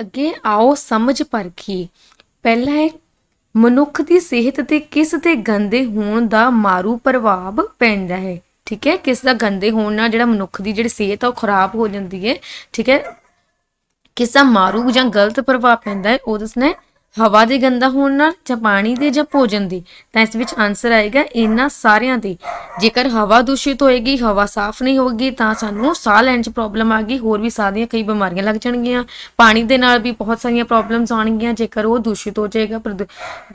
ਅੱਗੇ ਆਓ ਸਮਝ ਪਰਖੀ ਪਹਿਲਾ ਹੈ ਮਨੁੱਖ ਦੀ ਸਿਹਤ ਤੇ ਕਿਸ ਤੇ ਗੰਦੇ ਹੋਣ ਦਾ ਮਾਰੂ ਪ੍ਰਭਾਵ ਪੈਂਦਾ ਹੈ ਠੀਕ ਹੈ ਕਿਸ ਦਾ ਗੰਦੇ ਹੋਣ ਨਾਲ ਜਿਹੜਾ ਮਨੁੱਖ ਦੀ ਜਿਹੜੀ ਸਿਹਤ ਆ ਉਹ ਖਰਾਬ ਹੋ ਜਾਂਦੀ ਹੈ ਠੀਕ ਹੈ ਕਿਸ ਦਾ ਮਾਰੂ ਜਾਂ ਗਲਤ ਪ੍ਰਭਾਵ ਪੈਂਦਾ ਹੈ ਉਹ ਦੱਸਣਾ ਹਵਾ ਦੇ ਗੰਦਾ ਹੋਣ ਨਾਲ ਜਾਂ ਪਾਣੀ ਦੇ ਜਾਂ ਭੋਜਨ ਦੇ ਤਾਂ ਇਸ ਵਿੱਚ ਆਨਸਰ ਆਏਗਾ ਇਹਨਾਂ ਸਾਰਿਆਂ ਦੇ ਜੇਕਰ ਹਵਾ ਦੂਸ਼ਿਤ ਹੋਏਗੀ ਹਵਾ ਸਾਫ਼ ਨਹੀਂ ਹੋਗੀ ਤਾਂ ਸਾਨੂੰ ਸਾਹ ਲੈਣ 'ਚ ਪ੍ਰੋਬਲਮ ਆ ਗਈ ਹੋਰ ਵੀ ਸਾਹ ਦੀਆਂ ਕਈ ਬਿਮਾਰੀਆਂ ਲੱਗ ਜਾਣਗੀਆਂ ਪਾਣੀ ਦੇ ਨਾਲ ਵੀ ਬਹੁਤ ਸਾਰੀਆਂ ਪ੍ਰੋਬਲਮਸ ਆਣਗੀਆਂ ਜੇਕਰ ਉਹ ਦੂਸ਼ਿਤ ਹੋ ਜਾਏਗਾ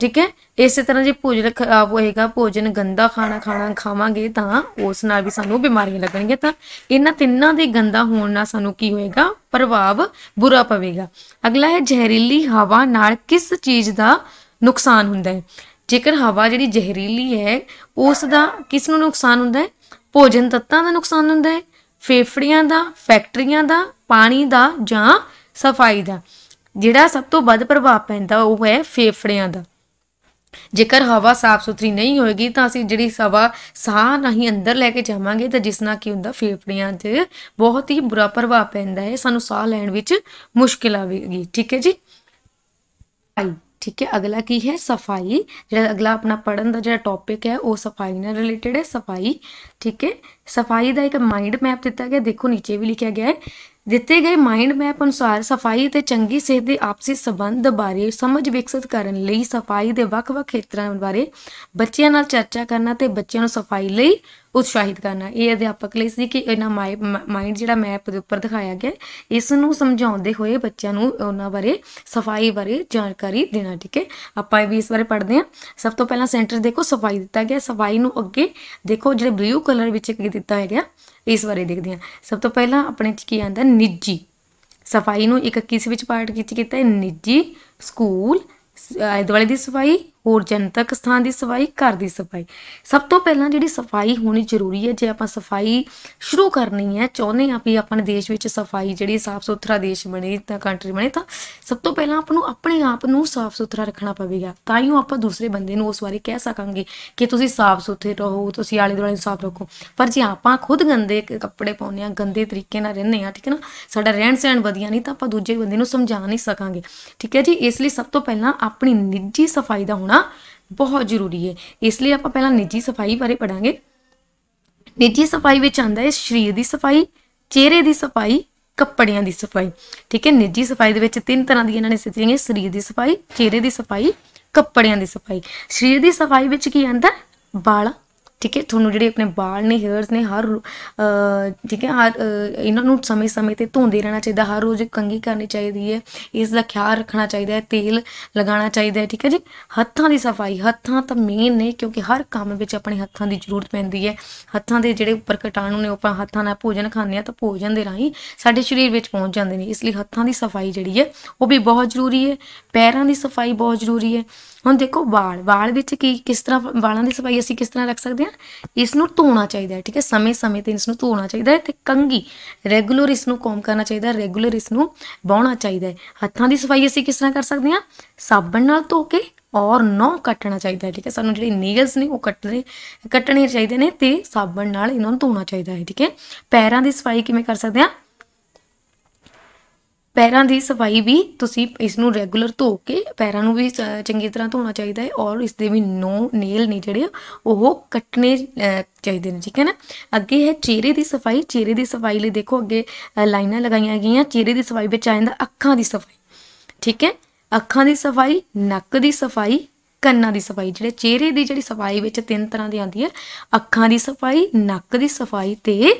ਠੀਕ ਹੈ ਇਸੇ ਤਰ੍ਹਾਂ ਜੇ ਭੋਜਨ ਖਰਾਬ ਹੋਏਗਾ ਭੋਜਨ ਗੰਦਾ ਖਾਣਾ ਖਾਣਾ ਖਾਵਾਂਗੇ ਤਾਂ ਉਸ ਨਾਲ ਵੀ ਸਾਨੂੰ ਬਿਮਾਰੀਆਂ ਲੱਗਣਗੀਆਂ ਤਾਂ ਇਹਨਾਂ ਤਿੰਨਾਂ ਦੇ ਗੰਦਾ ਹੋਣ ਨਾਲ ਸਾਨੂੰ ਕੀ ਹੋਏਗਾ ਪ੍ਰਭਾਵ ਬੁਰਾ ਪਵੇਗਾ ਅਗਲਾ ਹੈ ਜ਼ਹਿਰੀਲੀ ਹਵਾ ਨਾਲ ਕਿਸ ਚੀਜ਼ ਦਾ ਨੁਕਸਾਨ ਹੁੰਦਾ ਹੈ ਜੇਕਰ ਹਵਾ ਜਿਹੜੀ ਜ਼ਹਿਰੀਲੀ ਹੈ ਉਸ ਦਾ ਕਿਸ ਨੂੰ ਨੁਕਸਾਨ ਹੁੰਦਾ ਹੈ ਭੋਜਨ ਤੱਤਾਂ ਦਾ ਨੁਕਸਾਨ ਹੁੰਦਾ ਹੈ ਫੇਫੜੀਆਂ ਦਾ ਫੈਕਟਰੀਆਂ ਦਾ ਪਾਣੀ ਦਾ ਜਾਂ ਸਫਾਈ ਦਾ ਜਿਹੜਾ ਸਭ ਤੋਂ ਵੱਧ ਪ੍ਰਭਾਵ ਪੈਂਦਾ ਉਹ ਹੈ ਫੇਫੜਿਆਂ ਦਾ ਜੇਕਰ ਹਵਾ ਸਾਫ਼ ਸੁਥਰੀ ਨਹੀਂ ਹੋਏਗੀ ਤਾਂ ਅਸੀਂ ਜਿਹੜੀ ਸਵਾ ਸਾਹ ਨਹੀਂ ਅੰਦਰ ਲੈ ਕੇ ਜਾਵਾਂਗੇ ਤਾਂ ਜਿਸ ਨਾਲ ਕੀ ਹੁੰਦਾ ਫੇਫੜਿਆਂ 'ਤੇ ਬਹੁਤ ਹੀ ਬੁਰਾ ਪ੍ਰਭਾਵ ਪੈਂਦਾ ਹੈ ਸਾਨੂੰ ਸਾਹ ਲੈਣ ਵਿੱਚ ਮੁਸ਼ਕਿਲ ਆਵੇਗੀ ਠੀਕ ਹੈ ਜੀ ਆਈ ਠੀਕ ਹੈ ਅਗਲਾ ਕੀ ਹੈ ਸਫਾਈ ਜਿਹੜਾ ਅਗਲਾ ਆਪਣਾ ਪੜਨ ਦਾ ਜਿਹੜਾ ਟੌਪਿਕ ਹੈ ਉਹ ਸਫਾਈ ਨਾਲ ਰਿਲੇਟਡ ਹੈ ਸਫਾਈ ਠੀਕ ਹੈ ਸਫਾਈ ਦਾ ਇੱਕ ਮਾਈਂਡ ਮੈਪ ਦਿੱਤਾ ਗਿਆ ਦੇਖੋ ਨੀਚੇ ਵੀ ਲਿਖਿਆ ਗਿਆ ਹੈ ਦਿੱਤੇ ਗਏ ਮਾਈਂਡ ਮੈਪ ਅਨੁਸਾਰ ਸਫਾਈ ਤੇ ਚੰਗੀ ਸਿਹਤ ਦੇ ਆਪਸੀ ਸਬੰਧ ਬਾਰੇ ਸਮਝ ਵਿਕਸਿਤ ਕਰਨ ਲਈ ਸਫਾਈ ਦੇ ਵੱਖ-ਵੱਖ ਖੇਤਰਾਂ ਬਾਰੇ ਬੱਚਿਆਂ ਨਾਲ ਚਰਚਾ ਕਰਨਾ ਤੇ ਬੱਚਿਆਂ ਨੂੰ ਸਫਾਈ ਲਈ ਉਤਸ਼ਾਹਿਤ ਕਰਨਾ ਇਹ ਅਧਿਆਪਕ ਲਈ ਸੀ ਕਿ ਇਹਨਾਂ ਮਾਈਂਡ ਜਿਹੜਾ ਮੈਪ ਦੇ ਉੱਪਰ ਦਿਖਾਇਆ ਗਿਆ ਇਸ ਨੂੰ ਸਮਝਾਉਂਦੇ ਹੋਏ ਬੱਚਿਆਂ ਨੂੰ ਉਹਨਾਂ ਬਾਰੇ ਸਫਾਈ ਬਾਰੇ ਜਾਣਕਾਰੀ ਦੇਣਾ ਠੀਕ ਹੈ ਆਪਾਂ ਇਹ ਵੀ ਇਸ ਬਾਰੇ ਪੜ੍ਹਦੇ ਹਾਂ ਸਭ ਤੋਂ ਪਹਿਲਾਂ ਸੈਂਟਰ ਦੇਖੋ ਸਫਾਈ ਦਿੱਤਾ ਗਿਆ ਸਫਾਈ ਨੂੰ ਅੱਗੇ ਦੇਖੋ ਜਿਹੜੇ ਬਲੂ ਕਲਰ ਵਿੱਚ ਕੀ ਦਿੱਤਾ ਹੈ ਗਿਆ ਇਸ ਬਾਰੇ ਦੇਖਦੇ ਹਾਂ ਸਭ ਤੋਂ ਪਹਿਲਾਂ ਆਪਣੇ ਚ ਕੀ ਆਂਦਾ ਨਿੱਜੀ ਸਫਾਈ ਨੂੰ ਇੱਕ ਕਿਸ ਵਿੱਚ ਪਾਰਟ ਕੀਤਾ ਹੈ ਨਿੱਜੀ ਸਕੂਲ ਆਲੇ ਦੁਆਲੇ ਦੀ ਸਫਾਈ ਹੋਰ ਜਨਤਕ ਸਥਾਨ ਦੀ ਸਫਾਈ ਘਰ ਦੀ ਸਫਾਈ ਸਭ ਤੋਂ ਪਹਿਲਾਂ ਜਿਹੜੀ ਸਫਾਈ ਹੋਣੀ ਜ਼ਰੂਰੀ ਹੈ ਜੇ ਆਪਾਂ ਸਫਾਈ ਸ਼ੁਰੂ ਕਰਨੀ ਹੈ ਚਾਹੁੰਦੇ ਆ ਵੀ ਆਪਣੇ ਦੇਸ਼ ਵਿੱਚ ਸਫਾਈ ਜਿਹੜੀ ਸਾਫ ਸੁਥਰਾ ਦੇਸ਼ ਬਣੇ ਤਾਂ ਕੰਟਰੀ ਬਣੇ ਤਾਂ ਸਭ ਤੋਂ ਪਹਿਲਾਂ ਆਪ ਨੂੰ ਆਪਣੇ ਆਪ ਨੂੰ ਸਾਫ ਸੁਥਰਾ ਰੱਖਣਾ ਪਵੇਗਾ ਤਾਂ ਹੀ ਆਪਾਂ ਦੂਸਰੇ ਬੰਦੇ ਨੂੰ ਉਸ ਬਾਰੇ ਕਹਿ ਸਕਾਂਗੇ ਕਿ ਤੁਸੀਂ ਸਾਫ ਸੁਥਰੇ ਰਹੋ ਤੁਸੀਂ ਆਲੇ ਦੁਆਲੇ ਸਾਫ ਰੱਖੋ ਪਰ ਜੇ ਆਪਾਂ ਖੁਦ ਗੰਦੇ ਕੱਪੜੇ ਪਾਉਂਦੇ ਆ ਗੰਦੇ ਤਰੀਕੇ ਨਾਲ ਰਹਿੰਦੇ ਆ ਠੀਕ ਹੈ ਨਾ ਸਾਡਾ ਰਹਿਣ ਸਹਿਣ ਵਧੀਆ ਨਹੀਂ ਤਾਂ ਆਪਾਂ ਦੂਜੇ ਬੰਦੇ ਨੂੰ ਸਮਝਾ ਨਹੀਂ ਸਕਾਂਗੇ ਠੀਕ ਹੈ ਜੀ ਇਸ ਲਈ ਸਭ ਤੋਂ ਪਹਿਲਾਂ ਆਪਣੀ ਨਿੱਜੀ ਸਫਾਈ ਦਾ ਹੋਣਾ ਹੋਣਾ ਬਹੁਤ ਜ਼ਰੂਰੀ ਹੈ ਇਸ ਲਈ ਆਪਾਂ ਪਹਿਲਾਂ ਨਿੱਜੀ ਸਫਾਈ ਬਾਰੇ ਪੜਾਂਗੇ ਨਿੱਜੀ ਸਫਾਈ ਵਿੱਚ ਆਂਦਾ ਹੈ ਸਰੀਰ ਦੀ ਸਫਾਈ ਚਿਹਰੇ ਦੀ ਸਫਾਈ ਕੱਪੜਿਆਂ ਦੀ ਸਫਾਈ ਠੀਕ ਹੈ ਨਿੱਜੀ ਸਫਾਈ ਦੇ ਵਿੱਚ ਤਿੰਨ ਤਰ੍ਹਾਂ ਦੀ ਇਹਨਾਂ ਨੇ ਸਥਿਤੀਆਂ ਹੈ ਸਰੀਰ ਦੀ ਸਫਾਈ ਚਿਹਰੇ ਦੀ ਸਫਾਈ ਕੱਪੜਿਆਂ ਦੀ ਸਫਾਈ ਸਰੀਰ ਦੀ ਸਫਾਈ ਵਿੱਚ ਕੀ ਆਂਦਾ ਵਾਲ ਠੀਕ ਹੈ ਤੁਹਾਨੂੰ ਜਿਹੜੇ ਆਪਣੇ ਵਾਲ ਨੇ ਹੇਅਰਸ ਨੇ ਹਰ ਠੀਕ ਹੈ ਹਰ ਇਹਨਾਂ ਨੂੰ ਸਮੇਂ-ਸਮੇਂ ਤੇ ਧੋਂਦੇ ਰਹਿਣਾ ਚਾਹੀਦਾ ਹਰ ਰੋਜ਼ ਕੰਗੀ ਕਰਨੀ ਚਾਹੀਦੀ ਹੈ ਇਸ ਦਾ ਖਿਆਲ ਰੱਖਣਾ ਚਾਹੀਦਾ ਹੈ ਤੇਲ ਲਗਾਉਣਾ ਚਾਹੀਦਾ ਹੈ ਠੀਕ ਹੈ ਜੀ ਹੱਥਾਂ ਦੀ ਸਫਾਈ ਹੱਥਾਂ ਤਾਂ ਮੇਨ ਨੇ ਕਿਉਂਕਿ ਹਰ ਕੰਮ ਵਿੱਚ ਆਪਣੇ ਹੱਥਾਂ ਦੀ ਜ਼ਰੂਰਤ ਪੈਂਦੀ ਹੈ ਹੱਥਾਂ ਦੇ ਜਿਹੜੇ ਉੱਪਰ ਕਟਾਣੂ ਨੇ ਆਪਾਂ ਹੱਥਾਂ ਨਾਲ ਭੋਜਨ ਖਾਂਦੇ ਆ ਤਾਂ ਭੋਜਨ ਦੇ ਰਾਹੀਂ ਸਾਡੇ ਸਰੀਰ ਵਿੱਚ ਪਹੁੰਚ ਜਾਂਦੇ ਨੇ ਇਸ ਲਈ ਹੱਥਾਂ ਦੀ ਸਫਾਈ ਜਿਹੜੀ ਹੈ ਉਹ ਵੀ ਬਹੁਤ ਜ਼ਰੂਰੀ ਹੈ ਪੈਰਾਂ ਦੀ ਸਫਾਈ ਬਹੁਤ ਜ਼ਰੂਰੀ ਹੈ ਹੁਣ ਦੇਖੋ ਵਾਲ ਵਾਲ ਵਿੱਚ ਕੀ ਕਿਸ ਤਰ੍ਹਾਂ ਵਾਲਾਂ ਦੀ ਸਫਾਈ ਅਸੀਂ ਕਿਸ ਤਰ੍ਹਾਂ ਰੱਖ ਸਕਦੇ ਹਾਂ ਇਸ ਨੂੰ ਧੋਣਾ ਚਾਹੀਦਾ ਹੈ ਠੀਕ ਹੈ ਸਮੇਂ-ਸਮੇਂ ਤੇ ਇਸ ਨੂੰ ਧੋਣਾ ਚਾਹੀਦਾ ਹੈ ਤੇ ਕੰਗੀ ਰੈਗੂਲਰ ਇਸ ਨੂੰ ਕੰਮ ਕਰਨਾ ਚਾਹੀਦਾ ਹੈ ਰੈਗੂਲਰ ਇਸ ਨੂੰ ਬਾਉਣਾ ਚਾਹੀਦਾ ਹੈ ਹੱਥਾਂ ਦੀ ਸਫਾਈ ਅਸੀਂ ਕਿਸ ਤਰ੍ਹਾਂ ਕਰ ਸਕਦੇ ਹਾਂ ਸਾਬਣ ਨਾਲ ਧੋ ਕੇ ਔਰ ਨੋ ਕੱਟਣਾ ਚਾਹੀਦਾ ਠੀਕ ਹੈ ਸਾਨੂੰ ਜਿਹੜੇ ਨੀਗਲਸ ਨੇ ਉਹ ਕੱਟਣੇ ਕੱਟਣੇ ਚਾਹੀਦੇ ਨੇ ਤੇ ਸਾਬਣ ਨਾਲ ਇਹਨਾਂ ਨੂੰ ਧੋਣਾ ਚਾਹੀਦਾ ਹੈ ਠੀਕ ਹੈ ਪੈਰਾਂ ਦੀ ਸਫਾਈ ਕਿਵੇਂ ਕਰ ਸਕਦੇ ਹਾਂ ਪੈਰਾਂ ਦੀ ਸਫਾਈ ਵੀ ਤੁਸੀਂ ਇਸ ਨੂੰ ਰੈਗੂਲਰ ਧੋ ਕੇ ਪੈਰਾਂ ਨੂੰ ਵੀ ਚੰਗੀ ਤਰ੍ਹਾਂ ਧੋਣਾ ਚਾਹੀਦਾ ਹੈ ਔਰ ਇਸ ਦੇ ਵੀ ਨੋ ਨੇਲ ਨਹੀਂ ਜਿਹੜੇ ਉਹ ਕੱਟਨੇ ਚਾਹੀਦੇ ਨੇ ਠੀਕ ਹੈ ਨਾ ਅੱਗੇ ਹੈ ਚਿਹਰੇ ਦੀ ਸਫਾਈ ਚਿਹਰੇ ਦੀ ਸਫਾਈ ਲਈ ਦੇਖੋ ਅੱਗੇ ਲਾਈਨਾਂ ਲਗਾਈਆਂ ਗਈਆਂ ਚਿਹਰੇ ਦੀ ਸਫਾਈ ਵਿੱਚ ਆ ਜਾਂਦਾ ਅੱਖਾਂ ਦੀ ਸਫਾਈ ਠੀਕ ਹੈ ਅੱਖਾਂ ਦੀ ਸਫਾਈ ਨੱਕ ਦੀ ਸਫਾਈ ਕੰਨਾਂ ਦੀ ਸਫਾਈ ਜਿਹੜੇ ਚਿਹਰੇ ਦੀ ਜਿਹੜੀ ਸਫਾਈ ਵਿੱਚ ਤਿੰਨ ਤਰ੍ਹਾਂ ਦੀ ਆਉਂਦੀ ਹੈ ਅੱਖਾਂ ਦੀ ਸਫਾਈ ਨੱਕ ਦੀ ਸਫਾਈ ਤੇ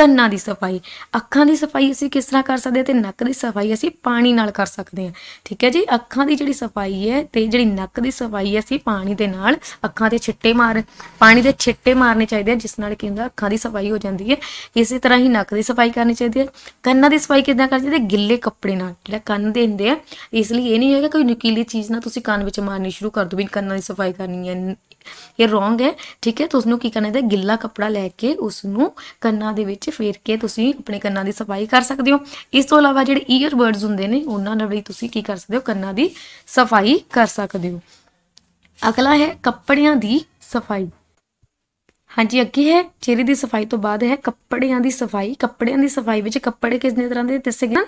ਕੰਨਾਂ ਦੀ ਸਫਾਈ ਅੱਖਾਂ ਦੀ ਸਫਾਈ ਅਸੀਂ ਕਿਸ ਤਰ੍ਹਾਂ ਕਰ ਸਕਦੇ ਤੇ ਨੱਕ ਦੀ ਸਫਾਈ ਅਸੀਂ ਪਾਣੀ ਨਾਲ ਕਰ ਸਕਦੇ ਹਾਂ ਠੀਕ ਹੈ ਜੀ ਅੱਖਾਂ ਦੀ ਜਿਹੜੀ ਸਫਾਈ ਹੈ ਤੇ ਜਿਹੜੀ ਨੱਕ ਦੀ ਸਫਾਈ ਹੈ ਅਸੀਂ ਪਾਣੀ ਦੇ ਨਾਲ ਅੱਖਾਂ ਤੇ ਛਿੱਟੇ ਮਾਰ ਪਾਣੀ ਦੇ ਛਿੱਟੇ ਮਾਰਨੇ ਚਾਹੀਦੇ ਆ ਜਿਸ ਨਾਲ ਕੀ ਹੁੰਦਾ ਅੱਖਾਂ ਦੀ ਸਫਾਈ ਹੋ ਜਾਂਦੀ ਹੈ ਇਸੇ ਤਰ੍ਹਾਂ ਹੀ ਨੱਕ ਦੀ ਸਫਾਈ ਕਰਨੀ ਚਾਹੀਦੀ ਹੈ ਕੰਨਾਂ ਦੀ ਸਫਾਈ ਕਿਦਾਂ ਕਰਦੇ ਤੇ ਗਿੱਲੇ ਕੱਪੜੇ ਨਾਲ ਜਿਹੜਾ ਕੰਨ ਦੇ ਹੁੰਦੇ ਆ ਇਸ ਲਈ ਇਹ ਨਹੀਂ ਹੈਗਾ ਕੋਈ ਨਕੀਲੀ ਚੀਜ਼ ਨਾਲ ਤੁਸੀਂ ਕੰਨ ਵਿੱਚ ਮਾਰਨੀ ਸ਼ੁਰੂ ਕਰ ਦੋ ਵੀ ਕੰਨਾਂ ਦੀ ਸਫਾਈ ਕਰਨੀ ਹੈ ਇਹ ਰੋਂਗ ਹੈ ਠੀਕ ਹੈ ਤੁਸੀਂ ਨੂੰ ਕੀ ਕਰਨਾ ਹੈ ਗਿੱਲਾ ਕੱਪੜਾ ਲੈ ਕੇ ਉਸ ਨੂੰ ਕੰਨਾਂ ਦੇ ਵਿੱਚ ਫੇਰ ਕੇ ਤੁਸੀਂ ਆਪਣੇ ਕੰਨਾਂ ਦੀ ਸਫਾਈ ਕਰ ਸਕਦੇ ਹੋ ਇਸ ਤੋਂ ਇਲਾਵਾ ਜਿਹੜੇ ਈਅਰ ਬਰਡਸ ਹੁੰਦੇ ਨੇ ਉਹਨਾਂ ਨਾਲ ਵੀ ਤੁਸੀਂ ਕੀ ਕਰ ਸਕਦੇ ਹੋ ਕੰਨਾਂ ਦੀ ਸਫਾਈ ਕਰ ਸਕਦੇ ਹੋ ਅਗਲਾ ਹੈ ਕੱਪੜਿਆਂ ਦੀ ਸਫਾਈ ਹਾਂਜੀ ਅੱਗੇ ਹੈ ਚਿਹਰੇ ਦੀ ਸਫਾਈ ਤੋਂ ਬਾਅਦ ਹੈ ਕੱਪੜਿਆਂ ਦੀ ਸਫਾਈ ਕੱਪੜਿਆਂ ਦੀ ਸਫਾਈ ਵਿੱਚ ਕੱਪੜੇ ਕਿਸ ਨੇ ਤਰ੍ਹਾਂ ਦੇ ਦੱਸੇ ਗਏ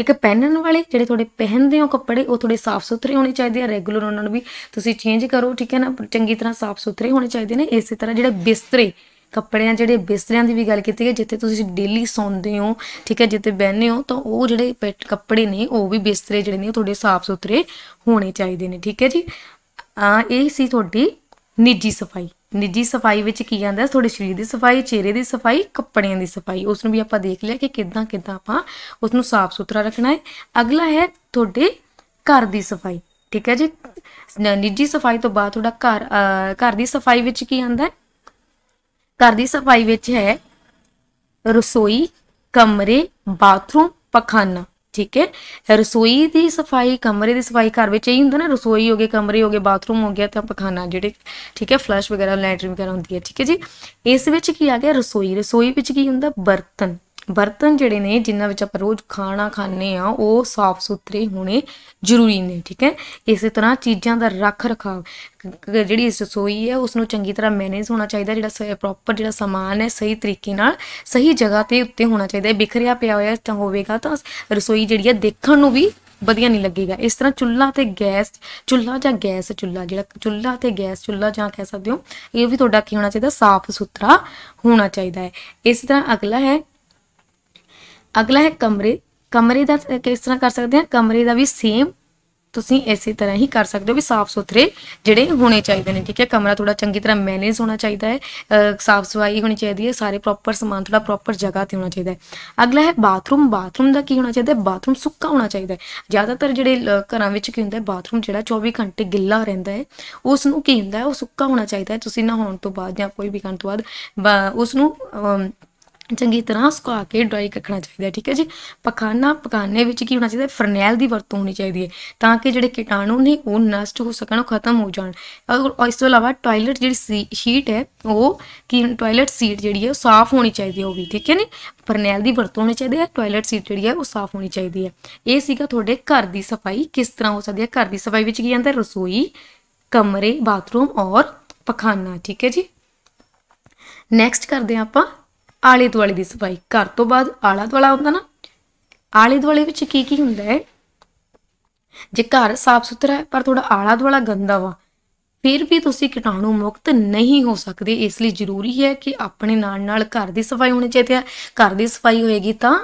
ਇੱਕ ਪਹਿਨਣ ਵਾਲੇ ਜਿਹੜੇ ਤੁਹਾਡੇ ਪਹਿਨਦੇ ਹੋ ਕੱਪੜੇ ਉਹ ਥੋੜੇ ਸਾਫ਼ ਸੁਥਰੇ ਹੋਣੇ ਚਾਹੀਦੇ ਆ ਰੈਗੂਲਰ ਉਹਨਾਂ ਨੂੰ ਵੀ ਤੁਸੀਂ ਚੇਂਜ ਕਰੋ ਠੀਕ ਹੈ ਨਾ ਚੰਗੀ ਤਰ੍ਹਾਂ ਸਾਫ਼ ਸੁਥਰੇ ਹੋਣੇ ਚਾਹੀਦੇ ਨੇ ਇਸੇ ਤਰ੍ਹਾਂ ਜਿਹੜੇ ਬਿਸਤਰੇ ਕੱਪੜਿਆਂ ਜਿਹੜੇ ਬਿਸਤਰਿਆਂ ਦੀ ਵੀ ਗੱਲ ਕੀਤੀ ਹੈ ਜਿੱਥੇ ਤੁਸੀਂ ਡੇਲੀ ਸੌਂਦੇ ਹੋ ਠੀਕ ਹੈ ਜਿੱਥੇ ਬੈੰਨੇ ਹੋ ਤਾਂ ਉਹ ਜਿਹੜੇ ਕੱਪੜੇ ਨੇ ਉਹ ਵੀ ਬਿਸਤਰੇ ਜਿਹੜੇ ਨੇ ਤੁਹਾਡੇ ਸਾਫ਼ ਸੁਥਰੇ ਹੋਣੇ ਚਾਹੀਦੇ ਨੇ ਠੀਕ ਹੈ ਜੀ ਆ ਇਹ ਸੀ ਤੁਹਾਡੀ ਨਿੱਜੀ ਸਫਾਈ ਨਿੱਜੀ ਸਫਾਈ ਵਿੱਚ ਕੀ ਆਂਦਾ ਤੁਹਾਡੇ ਸਰੀਰ ਦੀ ਸਫਾਈ ਚਿਹਰੇ ਦੀ ਸਫਾਈ ਕੱਪੜਿਆਂ ਦੀ ਸਫਾਈ ਉਸ ਨੂੰ ਵੀ ਆਪਾਂ ਦੇਖ ਲਿਆ ਕਿ ਕਿਦਾਂ ਕਿਦਾਂ ਆਪਾਂ ਉਸ ਨੂੰ ਸਾਫ਼ ਸੁਥਰਾ ਰੱਖਣਾ ਹੈ ਅਗਲਾ ਹੈ ਤੁਹਾਡੇ ਘਰ ਦੀ ਸਫਾਈ ਠੀਕ ਹੈ ਜੀ ਨਿੱਜੀ ਸਫਾਈ ਤੋਂ ਬਾਅਦ ਤੁਹਾਡਾ ਘਰ ਘਰ ਦੀ ਸਫਾਈ ਵਿੱਚ ਕੀ ਆਂਦਾ ਹੈ ਘਰ ਦੀ ਸਫਾਈ ਵਿੱਚ ਹੈ ਰਸੋਈ ਕਮਰੇ ਬਾਥਰੂਮ ਪਖਾਨਾ ਠੀਕ ਹੈ ਰਸੋਈ ਦੀ ਸਫਾਈ ਕਮਰੇ ਦੀ ਸਫਾਈ ਘਰ ਵਿੱਚ ਇਹੀ ਹੁੰਦਾ ਨਾ ਰਸੋਈ ਹੋ ਗਏ ਕਮਰੇ ਹੋ ਗਏ ਬਾਥਰੂਮ ਹੋ ਗਿਆ ਤੇ ਪਖਾਨਾ ਜਿਹੜੇ ਠੀਕ ਹੈ ਫਲਸ਼ ਵਗੈਰਾ ਲੈਟਰਿਨ ਵਗੈਰਾ ਹੁੰਦੀ ਹੈ ਠੀਕ ਹੈ ਜੀ ਇਸ ਵਿੱਚ ਕੀ ਆ ਗਿਆ ਰਸੋਈ ਰਸੋਈ ਵਿੱਚ ਕੀ ਹੁੰਦਾ ਬਰਤਨ ਬਰਤਨ ਜਿਹੜੇ ਨੇ ਜਿਨ੍ਹਾਂ ਵਿੱਚ ਆਪਾਂ ਰੋਜ਼ ਖਾਣਾ ਖਾਂਦੇ ਆ ਉਹ ਸਾਫ਼ ਸੁਥਰੇ ਹੋਣੇ ਜ਼ਰੂਰੀ ਨੇ ਠੀਕ ਹੈ ਇਸੇ ਤਰ੍ਹਾਂ ਚੀਜ਼ਾਂ ਦਾ ਰੱਖ ਰਖਾਵ ਜਿਹੜੀ ਰਸੋਈ ਹੈ ਉਸ ਨੂੰ ਚੰਗੀ ਤਰ੍ਹਾਂ ਮੈਨੇਜ ਹੋਣਾ ਚਾਹੀਦਾ ਜਿਹੜਾ ਪ੍ਰੋਪਰ ਜਿਹੜਾ ਸਮਾਨ ਹੈ ਸਹੀ ਤਰੀਕੇ ਨਾਲ ਸਹੀ ਜਗ੍ਹਾ ਤੇ ਉੱਤੇ ਹੋਣਾ ਚਾਹੀਦਾ ਹੈ ਬਿਖਰਿਆ ਪਿਆ ਹੋਇਆ ਤਾਂ ਹੋਵੇਗਾ ਤਾਂ ਰਸੋਈ ਜਿਹੜੀ ਹੈ ਦੇਖਣ ਨੂੰ ਵੀ ਵਧੀਆ ਨਹੀਂ ਲੱਗੇਗਾ ਇਸ ਤਰ੍ਹਾਂ ਚੁੱਲ੍ਹਾ ਤੇ ਗੈਸ ਚੁੱਲ੍ਹਾ ਜਾਂ ਗੈਸ ਚੁੱਲ੍ਹਾ ਜਿਹੜਾ ਚੁੱਲ੍ਹਾ ਤੇ ਗੈਸ ਚੁੱਲ੍ਹਾ ਜਾਂ ਕਹਿ ਸਕਦੇ ਹੋ ਇਹ ਵੀ ਤੁਹਾਡਾ ਕੀ ਹੋਣਾ ਚਾਹੀਦਾ ਸਾਫ਼ ਸੁਥਰਾ ਹੋਣਾ ਚਾਹੀਦਾ ਹੈ ਇਸ ਤਰ੍ਹਾਂ ਅਗਲਾ ਹੈ ਅਗਲਾ ਹੈ ਕਮਰੇ ਕਮਰੇ ਦਾ ਕਿਸ ਤਰ੍ਹਾਂ ਕਰ ਸਕਦੇ ਆ ਕਮਰੇ ਦਾ ਵੀ ਸੇਮ ਤੁਸੀਂ ਇਸੇ ਤਰ੍ਹਾਂ ਹੀ ਕਰ ਸਕਦੇ ਹੋ ਵੀ ਸਾਫ਼ ਸੁਥਰੇ ਜਿਹੜੇ ਹੋਣੇ ਚਾਹੀਦੇ ਨੇ ਠੀਕ ਹੈ ਕਮਰਾ ਥੋੜਾ ਚੰਗੀ ਤਰ੍ਹਾਂ ਮੈਨੇਜ ਹੋਣਾ ਚਾਹੀਦਾ ਹੈ ਸਾਫ਼ ਸਫਾਈ ਹੋਣੀ ਚਾਹੀਦੀ ਹੈ ਸਾਰੇ ਪ੍ਰੋਪਰ ਸਮਾਨ ਥੋੜਾ ਪ੍ਰੋਪਰ ਜਗ੍ਹਾ ਤੇ ਹੋਣਾ ਚਾਹੀਦਾ ਹੈ ਅਗਲਾ ਹੈ ਬਾਥਰੂਮ ਬਾਥਰੂਮ ਦਾ ਕੀ ਹੋਣਾ ਚਾਹੀਦਾ ਹੈ ਬਾਥਰੂਮ ਸੁੱਕਾ ਹੋਣਾ ਚਾਹੀਦਾ ਹੈ ਜ਼ਿਆਦਾਤਰ ਜਿਹੜੇ ਘਰਾਂ ਵਿੱਚ ਕੀ ਹੁੰਦਾ ਹੈ ਬਾਥਰੂਮ ਜਿਹੜਾ 24 ਘੰਟੇ ਗਿੱਲਾ ਰਹਿੰਦਾ ਹੈ ਉਸ ਨੂੰ ਕੀ ਹੁੰਦਾ ਹੈ ਉਹ ਸੁੱਕਾ ਹੋਣਾ ਚਾਹੀਦਾ ਹੈ ਤੁਸੀਂ ਨਹਾਉਣ ਤੋਂ ਬਾਅਦ ਜਾਂ ਕੋਈ ਵੀ ਕਰਨ ਤੋਂ ਬਾਅਦ ਉਸ ਨੂੰ ਚੰਗੀ ਤਰ੍ਹਾਂ ਸੁਕਾ ਕੇ ਡਰਾਈ ਰੱਖਣਾ ਚਾਹੀਦਾ ਠੀਕ ਹੈ ਜੀ ਪਖਾਨਾ ਪਕਾਨੇ ਵਿੱਚ ਕੀ ਹੋਣਾ ਚਾਹੀਦਾ ਫਰਨੈਲ ਦੀ ਵਰਤੋਂ ਹੋਣੀ ਚਾਹੀਦੀ ਹੈ ਤਾਂ ਕਿ ਜਿਹੜੇ ਕੀਟਾਣੂ ਨੇ ਉਹ ਨਸ਼ਟ ਹੋ ਸਕਣ ਖਤਮ ਹੋ ਜਾਣ ਅਗਰ ਇਸ ਤੋਂ ਇਲਾਵਾ ਟਾਇਲਟ ਜਿਹੜੀ ਸ਼ੀਟ ਹੈ ਉਹ ਕਿ ਟਾਇਲਟ ਸੀਟ ਜਿਹੜੀ ਹੈ ਉਹ ਸਾਫ਼ ਹੋਣੀ ਚਾਹੀਦੀ ਹੈ ਉਹ ਵੀ ਠੀਕ ਹੈ ਨੀ ਫਰਨੈਲ ਦੀ ਵਰਤੋਂ ਹੋਣੀ ਚਾਹੀਦੀ ਹੈ ਟਾਇਲਟ ਸੀਟ ਜਿਹੜੀ ਹੈ ਉਹ ਸਾਫ਼ ਹੋਣੀ ਚਾਹੀਦੀ ਹੈ ਇਹ ਸੀਗਾ ਤੁਹਾਡੇ ਘਰ ਦੀ ਸਫਾਈ ਕਿਸ ਤਰ੍ਹਾਂ ਹੋ ਸਕਦੀ ਹੈ ਘਰ ਦੀ ਸਫਾਈ ਵਿੱਚ ਕੀ ਆਂਦਾ ਰਸੋਈ ਕਮਰੇ ਬਾਥਰੂਮ ਔਰ ਪਖਾਨਾ ਠੀਕ ਹੈ ਜੀ ਨੈਕਸਟ ਕਰਦੇ ਆਪਾਂ ਆਲੇ ਦੁਆਲੇ ਦੀ ਸਫਾਈ ਘਰ ਤੋਂ ਬਾਅਦ ਆਲਾ ਦੁਆਲਾ ਹੁੰਦਾ ਨਾ ਆਲੇ ਦੁਆਲੇ ਵਿੱਚ ਕੀ ਕੀ ਹੁੰਦਾ ਹੈ ਜੇ ਘਰ ਸਾਫ਼ ਸੁਥਰਾ ਹੈ ਪਰ ਥੋੜਾ ਆਲਾ ਦੁਆਲਾ ਗੰਦਾ ਵਾ ਫਿਰ ਵੀ ਤੁਸੀਂ ਕੀਟਾਣੂ ਮੁਕਤ ਨਹੀਂ ਹੋ ਸਕਦੇ ਇਸ ਲਈ ਜ਼ਰੂਰੀ ਹੈ ਕਿ ਆਪਣੇ ਨਾਲ ਨਾਲ ਘਰ ਦੀ ਸਫਾਈ ਹੋਣੀ ਚਾਹੀਦੀ ਹੈ ਘਰ ਦੀ ਸਫਾਈ ਹੋਏਗੀ ਤਾਂ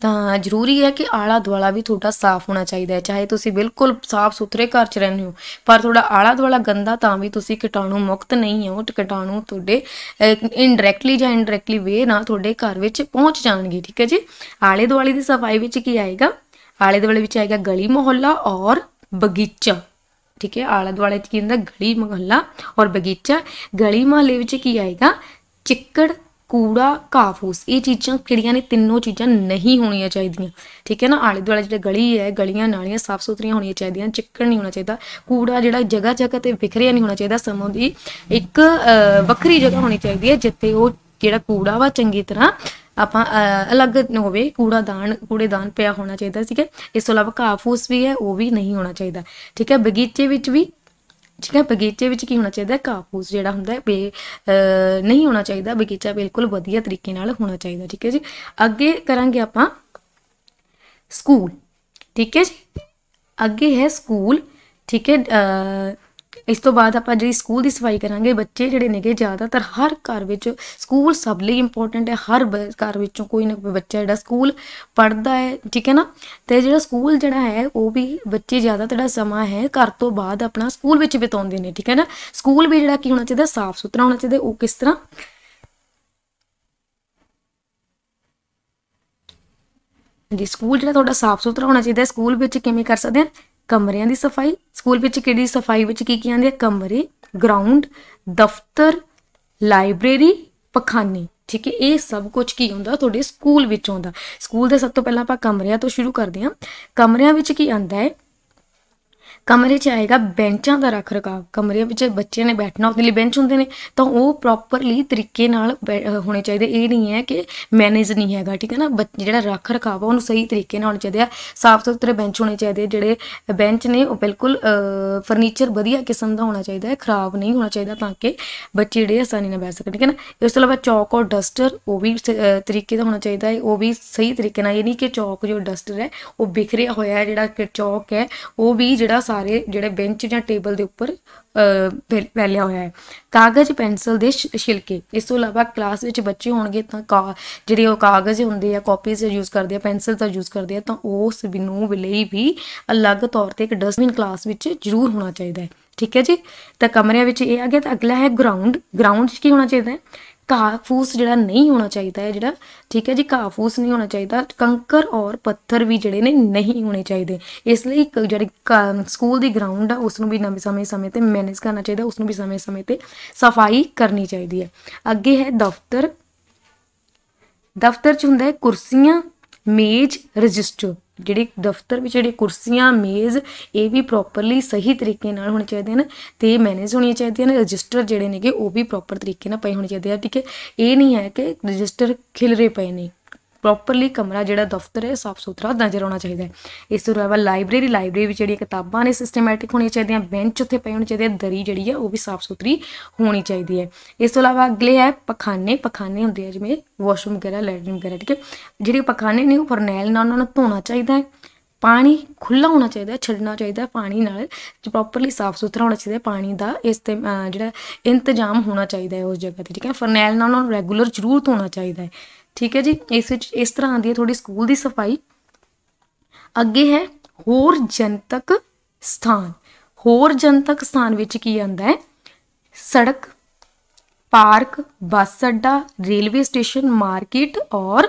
ਤਾਂ ਜ਼ਰੂਰੀ ਹੈ ਕਿ ਆਲਾ ਦੁਆਲਾ ਵੀ ਤੁਹਾਡਾ ਸਾਫ਼ ਹੋਣਾ ਚਾਹੀਦਾ ਹੈ ਚਾਹੇ ਤੁਸੀਂ ਬਿਲਕੁਲ ਸਾਫ਼ ਸੁਥਰੇ ਘਰ 'ਚ ਰਹਿੰਦੇ ਹੋ ਪਰ ਤੁਹਾਡਾ ਆਲਾ ਦੁਆਲਾ ਗੰਦਾ ਤਾਂ ਵੀ ਤੁਸੀਂ ਕੀਟਾਣੂ ਮੁਕਤ ਨਹੀਂ ਹੋ ਕੀਟਾਣੂ ਤੁਹਾਡੇ ਇਨਡਾਇਰੈਕਟਲੀ ਜਾਂ ਇਨਡਾਇਰੈਕਟਲੀ ਵੇ ਨਾਲ ਤੁਹਾਡੇ ਘਰ ਵਿੱਚ ਪਹੁੰਚ ਜਾਣਗੇ ਠੀਕ ਹੈ ਜੀ ਆਲੇ ਦੁਆਲੇ ਦੀ ਸਫਾਈ ਵਿੱਚ ਕੀ ਆਏਗਾ ਆਲੇ ਦੁਆਲੇ ਵਿੱਚ ਆਏਗਾ ਗਲੀ ਮੁਹੱਲਾ ਔਰ ਬਗੀਚਾ ਠੀਕ ਹੈ ਆਲੇ ਦੁਆਲੇ ਚ ਕੀ ਹੁੰਦਾ ਗਲੀ ਮੁਹੱਲਾ ਔਰ ਬਗੀਚਾ ਗਲੀ ਮੁਹੱਲੇ ਵਿੱਚ ਕੀ ਆਏਗਾ ਚਿੱਕੜ ਕੂੜਾ ਕਾਫੂਸ ਇਹ ਚੀਜ਼ਾਂ ਕਿਹੜੀਆਂ ਨੇ ਤਿੰਨੋਂ ਚੀਜ਼ਾਂ ਨਹੀਂ ਹੋਣੀਆਂ ਚਾਹੀਦੀਆਂ ਠੀਕ ਹੈ ਨਾ ਆਲੇ ਦੁਆਲੇ ਜਿਹੜੇ ਗਲੀ ਹੈ ਗਲੀਆਂ ਨਾਲੀਆਂ ਸਾਫ ਸੁਥਰੀਆਂ ਹੋਣੀਆਂ ਚਾਹੀਦੀਆਂ ਚਿੱਕੜ ਨਹੀਂ ਹੋਣਾ ਚਾਹੀਦਾ ਕੂੜਾ ਜਿਹੜਾ ਜਗ੍ਹਾ ਜਗ੍ਹਾ ਤੇ ਵਿਖਰਿਆ ਨਹੀਂ ਹੋਣਾ ਚਾਹੀਦਾ ਸਮੋਂ ਦੀ ਇੱਕ ਵੱਖਰੀ ਜਗ੍ਹਾ ਹੋਣੀ ਚਾਹੀਦੀ ਹੈ ਜਿੱਥੇ ਉਹ ਜਿਹੜਾ ਕੂੜਾ ਵਾ ਚੰਗੀ ਤਰ੍ਹਾਂ ਆਪਾਂ ਅਲੱਗ ਹੋਵੇ ਕੂੜਾਦਾਨ ਕੂੜੇਦਾਨ ਪਿਆ ਹੋਣਾ ਚਾਹੀਦਾ ਠੀਕ ਹੈ ਇਸ ਤੋਂ ਇਲਾਵਾ ਕਾਫੂਸ ਵੀ ਹੈ ਉਹ ਵੀ ਨਹੀਂ ਹੋਣਾ ਚਾਹੀਦਾ ਠੀਕ ਹੈ ਬਗੀਚੇ ਵਿੱਚ ਵੀ ਠੀਕ ਹੈ ਬਗੀਚੇ ਵਿੱਚ ਕੀ ਹੋਣਾ ਚਾਹੀਦਾ ਕਾਫੂਸ ਜਿਹੜਾ ਹੁੰਦਾ ਬੇ ਨਹੀਂ ਹੋਣਾ ਚਾਹੀਦਾ ਬਗੀਚਾ ਬਿਲਕੁਲ ਵਧੀਆ ਤਰੀਕੇ ਨਾਲ ਹੋਣਾ ਚਾਹੀਦਾ ਠੀਕ ਹੈ ਜੀ ਅੱਗੇ ਕਰਾਂਗੇ ਆਪਾਂ ਸਕੂਲ ਠੀਕ ਹੈ ਜੀ ਅੱਗੇ ਹੈ ਸਕੂਲ ਠੀਕ ਹੈ ਇਸ ਤੋਂ ਬਾਅਦ ਆਪਾਂ ਜਿਹੜੀ ਸਕੂਲ ਦੀ ਸਫਾਈ ਕਰਾਂਗੇ ਬੱਚੇ ਜਿਹੜੇ ਨੇਗੇ ਜ਼ਿਆਦਾਤਰ ਹਰ ਘਰ ਵਿੱਚ ਸਕੂਲ ਸਭ ਲਈ ਇੰਪੋਰਟੈਂਟ ਹੈ ਹਰ ਘਰ ਵਿੱਚੋਂ ਕੋਈ ਨਾ ਕੋਈ ਬੱਚਾ ਜਿਹੜਾ ਸਕੂਲ ਪੜਦਾ ਹੈ ਠੀਕ ਹੈ ਨਾ ਤੇ ਜਿਹੜਾ ਸਕੂਲ ਜਿਹੜਾ ਹੈ ਉਹ ਵੀ ਬੱਚੇ ਜ਼ਿਆਦਾ ਜਿਹੜਾ ਸਮਾਂ ਹੈ ਘਰ ਤੋਂ ਬਾਅਦ ਆਪਣਾ ਸਕੂਲ ਵਿੱਚ ਬਿਤਾਉਂਦੇ ਨੇ ਠੀਕ ਹੈ ਨਾ ਸਕੂਲ ਵੀ ਜਿਹੜਾ ਕੀ ਹੋਣਾ ਚਾਹੀਦਾ ਸਾਫ਼ ਸੁਥਰਾ ਹੋਣਾ ਚਾਹੀਦਾ ਉਹ ਕਿਸ ਤਰ੍ਹਾਂ ਜੀ ਸਕੂਲ ਜਿਹੜਾ ਤੁਹਾਡਾ ਸਾਫ਼ ਸੁਥਰਾ ਹੋਣਾ ਚਾਹੀਦਾ ਸਕੂਲ ਵਿੱਚ ਕਿਵੇਂ ਕਰ ਸਕਦੇ ਆ ਕਮਰਿਆਂ ਦੀ ਸਫਾਈ ਸਕੂਲ ਵਿੱਚ ਕਿਹੜੀ ਸਫਾਈ ਵਿੱਚ ਕੀ ਕੀ ਆਉਂਦੇ ਆ ਕਮਰੇ ਗਰਾਊਂਡ ਦਫ਼ਤਰ ਲਾਇਬ੍ਰੇਰੀ ਪਖਾਨੇ ਠੀਕ ਹੈ ਇਹ ਸਭ ਕੁਝ ਕੀ ਹੁੰਦਾ ਤੁਹਾਡੇ ਸਕੂਲ ਵਿੱਚ ਆਉਂਦਾ ਸਕੂਲ ਦੇ ਸਭ ਤੋਂ ਪਹਿਲਾਂ ਆਪਾਂ ਕਮਰਿਆਂ ਤੋਂ ਸ਼ੁਰੂ ਕਰਦੇ ਹਾਂ ਕਮਰਿਆਂ ਵਿੱਚ ਕੀ ਆਉਂਦਾ ਹੈ ਕਮਰੇ 'ਚ ਆਏਗਾ ਬੈਂਚਾਂ ਦਾ ਰੱਖ ਰਕਾਵ ਕਮਰੇ ਵਿੱਚ ਬੱਚਿਆਂ ਨੇ ਬੈਠਣਾ ਉਹਦੇ ਲਈ ਬੈਂਚ ਹੁੰਦੇ ਨੇ ਤਾਂ ਉਹ ਪ੍ਰੋਪਰਲੀ ਤਰੀਕੇ ਨਾਲ ਹੋਣੇ ਚਾਹੀਦੇ ਇਹ ਨਹੀਂ ਹੈ ਕਿ ਮੈਨੇਜ ਨਹੀਂ ਹੈਗਾ ਠੀਕ ਹੈ ਨਾ ਜਿਹੜਾ ਰੱਖ ਰਕਾਵ ਉਹਨੂੰ ਸਹੀ ਤਰੀਕੇ ਨਾਲ ਹੋਣਾ ਚਾਹੀਦਾ ਸਾਫ਼ ਸੁਥਰੇ ਬੈਂਚ ਹੋਣੇ ਚਾਹੀਦੇ ਜਿਹੜੇ ਬੈਂਚ ਨੇ ਉਹ ਬਿਲਕੁਲ ਫਰਨੀਚਰ ਵਧੀਆ ਕਿਸਮ ਦਾ ਹੋਣਾ ਚਾਹੀਦਾ ਹੈ ਖਰਾਬ ਨਹੀਂ ਹੋਣਾ ਚਾਹੀਦਾ ਤਾਂ ਕਿ ਬੱਚੇ ਜਿਹੜੇ ਆਸਾਨੀ ਨਾਲ ਬੈਠ ਸਕਣ ਠੀਕ ਹੈ ਨਾ ਇਸ ਤੋਂ ਇਲਾਵਾ ਚੌਕ ਔਰ ਡਸਟਰ ਉਹ ਵੀ ਤਰੀਕੇ ਦਾ ਹੋਣਾ ਚਾਹੀਦਾ ਹੈ ਉਹ ਵੀ ਸਹੀ ਤਰੀਕੇ ਨਾਲ ਇਹ ਨਹੀਂ ਕਿ ਚੌਕ ਜੋ ਡਸਟਰ ਹੈ ਉਹ ਬਿਖਰਿਆ ਹੋਇਆ ਹੈ ਜਿਹੜਾ ਚੌਕ ਹੈ ਉਹ ਵੀ ਜਿਹੜਾ ਸਾਰੇ ਜਿਹੜੇ ਬੈਂਚ ਜਾਂ ਟੇਬਲ ਦੇ ਉੱਪਰ ਫੈਲਿਆ ਹੋਇਆ ਹੈ ਕਾਗਜ਼ ਪੈਨਸਲ ਦੇ ਛਿਲਕੇ ਇਸ ਤੋਂ ਇਲਾਵਾ ਕਲਾਸ ਵਿੱਚ ਬੱਚੇ ਹੋਣਗੇ ਤਾਂ ਜਿਹੜੇ ਉਹ ਕਾਗਜ਼ ਹੁੰਦੇ ਆ ਕਾਪੀਜ਼ ਯੂਜ਼ ਕਰਦੇ ਆ ਪੈਨਸਲ ਦਾ ਯੂਜ਼ ਕਰਦੇ ਆ ਤਾਂ ਉਸ ਨੂੰ ਲਈ ਵੀ ਅਲੱਗ ਤੌਰ ਤੇ ਇੱਕ ਡਸਟਬਿਨ ਕਲਾਸ ਵਿੱਚ ਜ਼ਰੂਰ ਹੋਣਾ ਚਾਹੀਦਾ ਹੈ ਠੀਕ ਹੈ ਜੀ ਤਾਂ ਕਮਰਿਆਂ ਵਿੱਚ ਇਹ ਆ ਗਿਆ ਤਾਂ ਅਗਲਾ ਹੈ ਗਰਾਊਂਡ ਗਰਾਊਂਡ 'ਚ ਕੀ ਹੋਣਾ ਚਾਹੀਦਾ ਹੈ ਕਾਫੂਸ ਜਿਹੜਾ ਨਹੀਂ ਹੋਣਾ ਚਾਹੀਦਾ ਹੈ ਜਿਹੜਾ ਠੀਕ ਹੈ ਜੀ ਕਾਫੂਸ ਨਹੀਂ ਹੋਣਾ ਚਾਹੀਦਾ ਕੰਕਰ ਔਰ ਪੱਥਰ ਵੀ ਜਿਹੜੇ ਨੇ ਨਹੀਂ ਹੋਣੇ ਚਾਹੀਦੇ ਇਸ ਲਈ ਜਿਹੜੀ ਸਕੂਲ ਦੀ ਗਰਾਊਂਡ ਆ ਉਸ ਨੂੰ ਵੀ ਨਵੇਂ ਸਮੇਂ ਸਮੇਂ ਤੇ ਮੈਨੇਜ ਕਰਨਾ ਚਾਹੀਦਾ ਉਸ ਨੂੰ ਵੀ ਸਮੇਂ ਸਮੇਂ ਤੇ ਸਫਾਈ ਕਰਨੀ ਚਾਹੀਦੀ ਹੈ ਅੱਗੇ ਹੈ ਦਫ਼ਤਰ ਦਫ਼ਤਰ 'ਚ ਹੁੰਦਾ ਹੈ ਕੁਰਸੀਆਂ ਮੇਜ਼ ਰਜਿਸਟਰ ਜਿਹੜੀ ਦਫ਼ਤਰ ਵਿੱਚ ਜਿਹੜੀ ਕੁਰਸੀਆਂ ਮੇਜ਼ ਇਹ ਵੀ ਪ੍ਰੋਪਰਲੀ ਸਹੀ ਤਰੀਕੇ ਨਾਲ ਹੋਣੇ ਚਾਹੀਦੇ ਨੇ ਤੇ ਮੈਨੇਜ ਹੋਣੀਆਂ ਚਾਹੀਦੀਆਂ ਨੇ ਰਜਿਸਟਰ ਜਿਹੜੇ ਨੇਗੇ ਉਹ ਵੀ ਪ੍ਰੋਪਰ ਤਰੀਕੇ ਨਾਲ ਪਏ ਹੋਣੇ ਚਾਹੀਦੇ ਆ ਠੀਕ ਹੈ ਇਹ ਨਹੀਂ ਹੈ ਕਿ ਰਜਿਸਟਰ ਖਿਲਰੇ ਪਏ ਨੇ ਪ੍ਰੋਪਰਲੀ ਕਮਰਾ ਜਿਹੜਾ ਦਫ਼ਤਰ ਹੈ ਸਾਫ਼ ਸੁਥਰਾ ਨਜ਼ਰ ਆਉਣਾ ਚਾਹੀਦਾ ਹੈ ਇਸ ਤੋਂ ਇਲਾਵਾ ਲਾਇਬ੍ਰੇਰੀ ਲਾਇਬ੍ਰੇਰੀ ਵਿੱਚ ਜਿਹੜੀਆਂ ਕਿਤਾਬਾਂ ਨੇ ਸਿਸਟਮੈਟਿਕ ਹੋਣੀਆਂ ਚਾਹੀਦੀਆਂ ਬੈਂਚ ਉੱਥੇ ਪਏ ਹੋਣੇ ਚਾਹੀਦੇ ਦਰੀ ਜਿਹੜੀ ਹੈ ਉਹ ਵੀ ਸਾਫ਼ ਸੁਥਰੀ ਹੋਣੀ ਚਾਹੀਦੀ ਹੈ ਇਸ ਤੋਂ ਇਲਾਵਾ ਅਗਲੇ ਹੈ ਪਖਾਨੇ ਪਖਾਨੇ ਹੁੰਦੇ ਆ ਜਿਵੇਂ ਵਾਸ਼ਰੂਮ ਵਗੈਰਾ ਲੈਟਰਿਨ ਵਗੈਰਾ ਠੀਕ ਹੈ ਜਿਹੜੇ ਪਖਾਨੇ ਨੇ ਉਹ ਫਰਨੈਲ ਨਾਲ ਉਹਨਾਂ ਨੂੰ ਧੋਣਾ ਚਾਹੀਦਾ ਹੈ ਪਾਣੀ ਖੁੱਲਾ ਹੋਣਾ ਚਾਹੀਦਾ ਛੱਡਣਾ ਚਾਹੀਦਾ ਪਾਣੀ ਨਾਲ ਪ੍ਰੋਪਰਲੀ ਸਾਫ਼ ਸੁਥਰਾ ਹੋਣਾ ਚਾਹੀਦਾ ਪਾਣੀ ਦਾ ਇਸ ਤੇ ਜਿਹੜਾ ਇੰਤਜ਼ਾਮ ਹੋਣਾ ਚਾਹੀਦਾ ਹੈ ਉਸ ਜਗ੍ਹਾ ਤੇ ਠੀਕ ਹੈ ਫਰਨੈਲ ਨਾਲ ਉਹਨਾਂ ਨੂੰ ਰੈਗੂਲਰ ਜ਼ਰੂਰ ਧੋਣਾ ਚਾਹੀਦਾ ਹੈ ਠੀਕ ਹੈ ਜੀ ਇਸ ਵਿੱਚ ਇਸ ਤਰ੍ਹਾਂ ਆਉਂਦੀ ਹੈ ਥੋੜੀ ਸਕੂਲ ਦੀ ਸਫਾਈ ਅੱਗੇ ਹੈ ਹੋਰ ਜਨਤਕ ਸਥਾਨ ਹੋਰ ਜਨਤਕ ਸਥਾਨ ਵਿੱਚ ਕੀ ਆਉਂਦਾ ਹੈ ਸੜਕ ਪਾਰਕ ਬੱਸ ਅੱਡਾ ਰੇਲਵੇ ਸਟੇਸ਼ਨ ਮਾਰਕੀਟ ਔਰ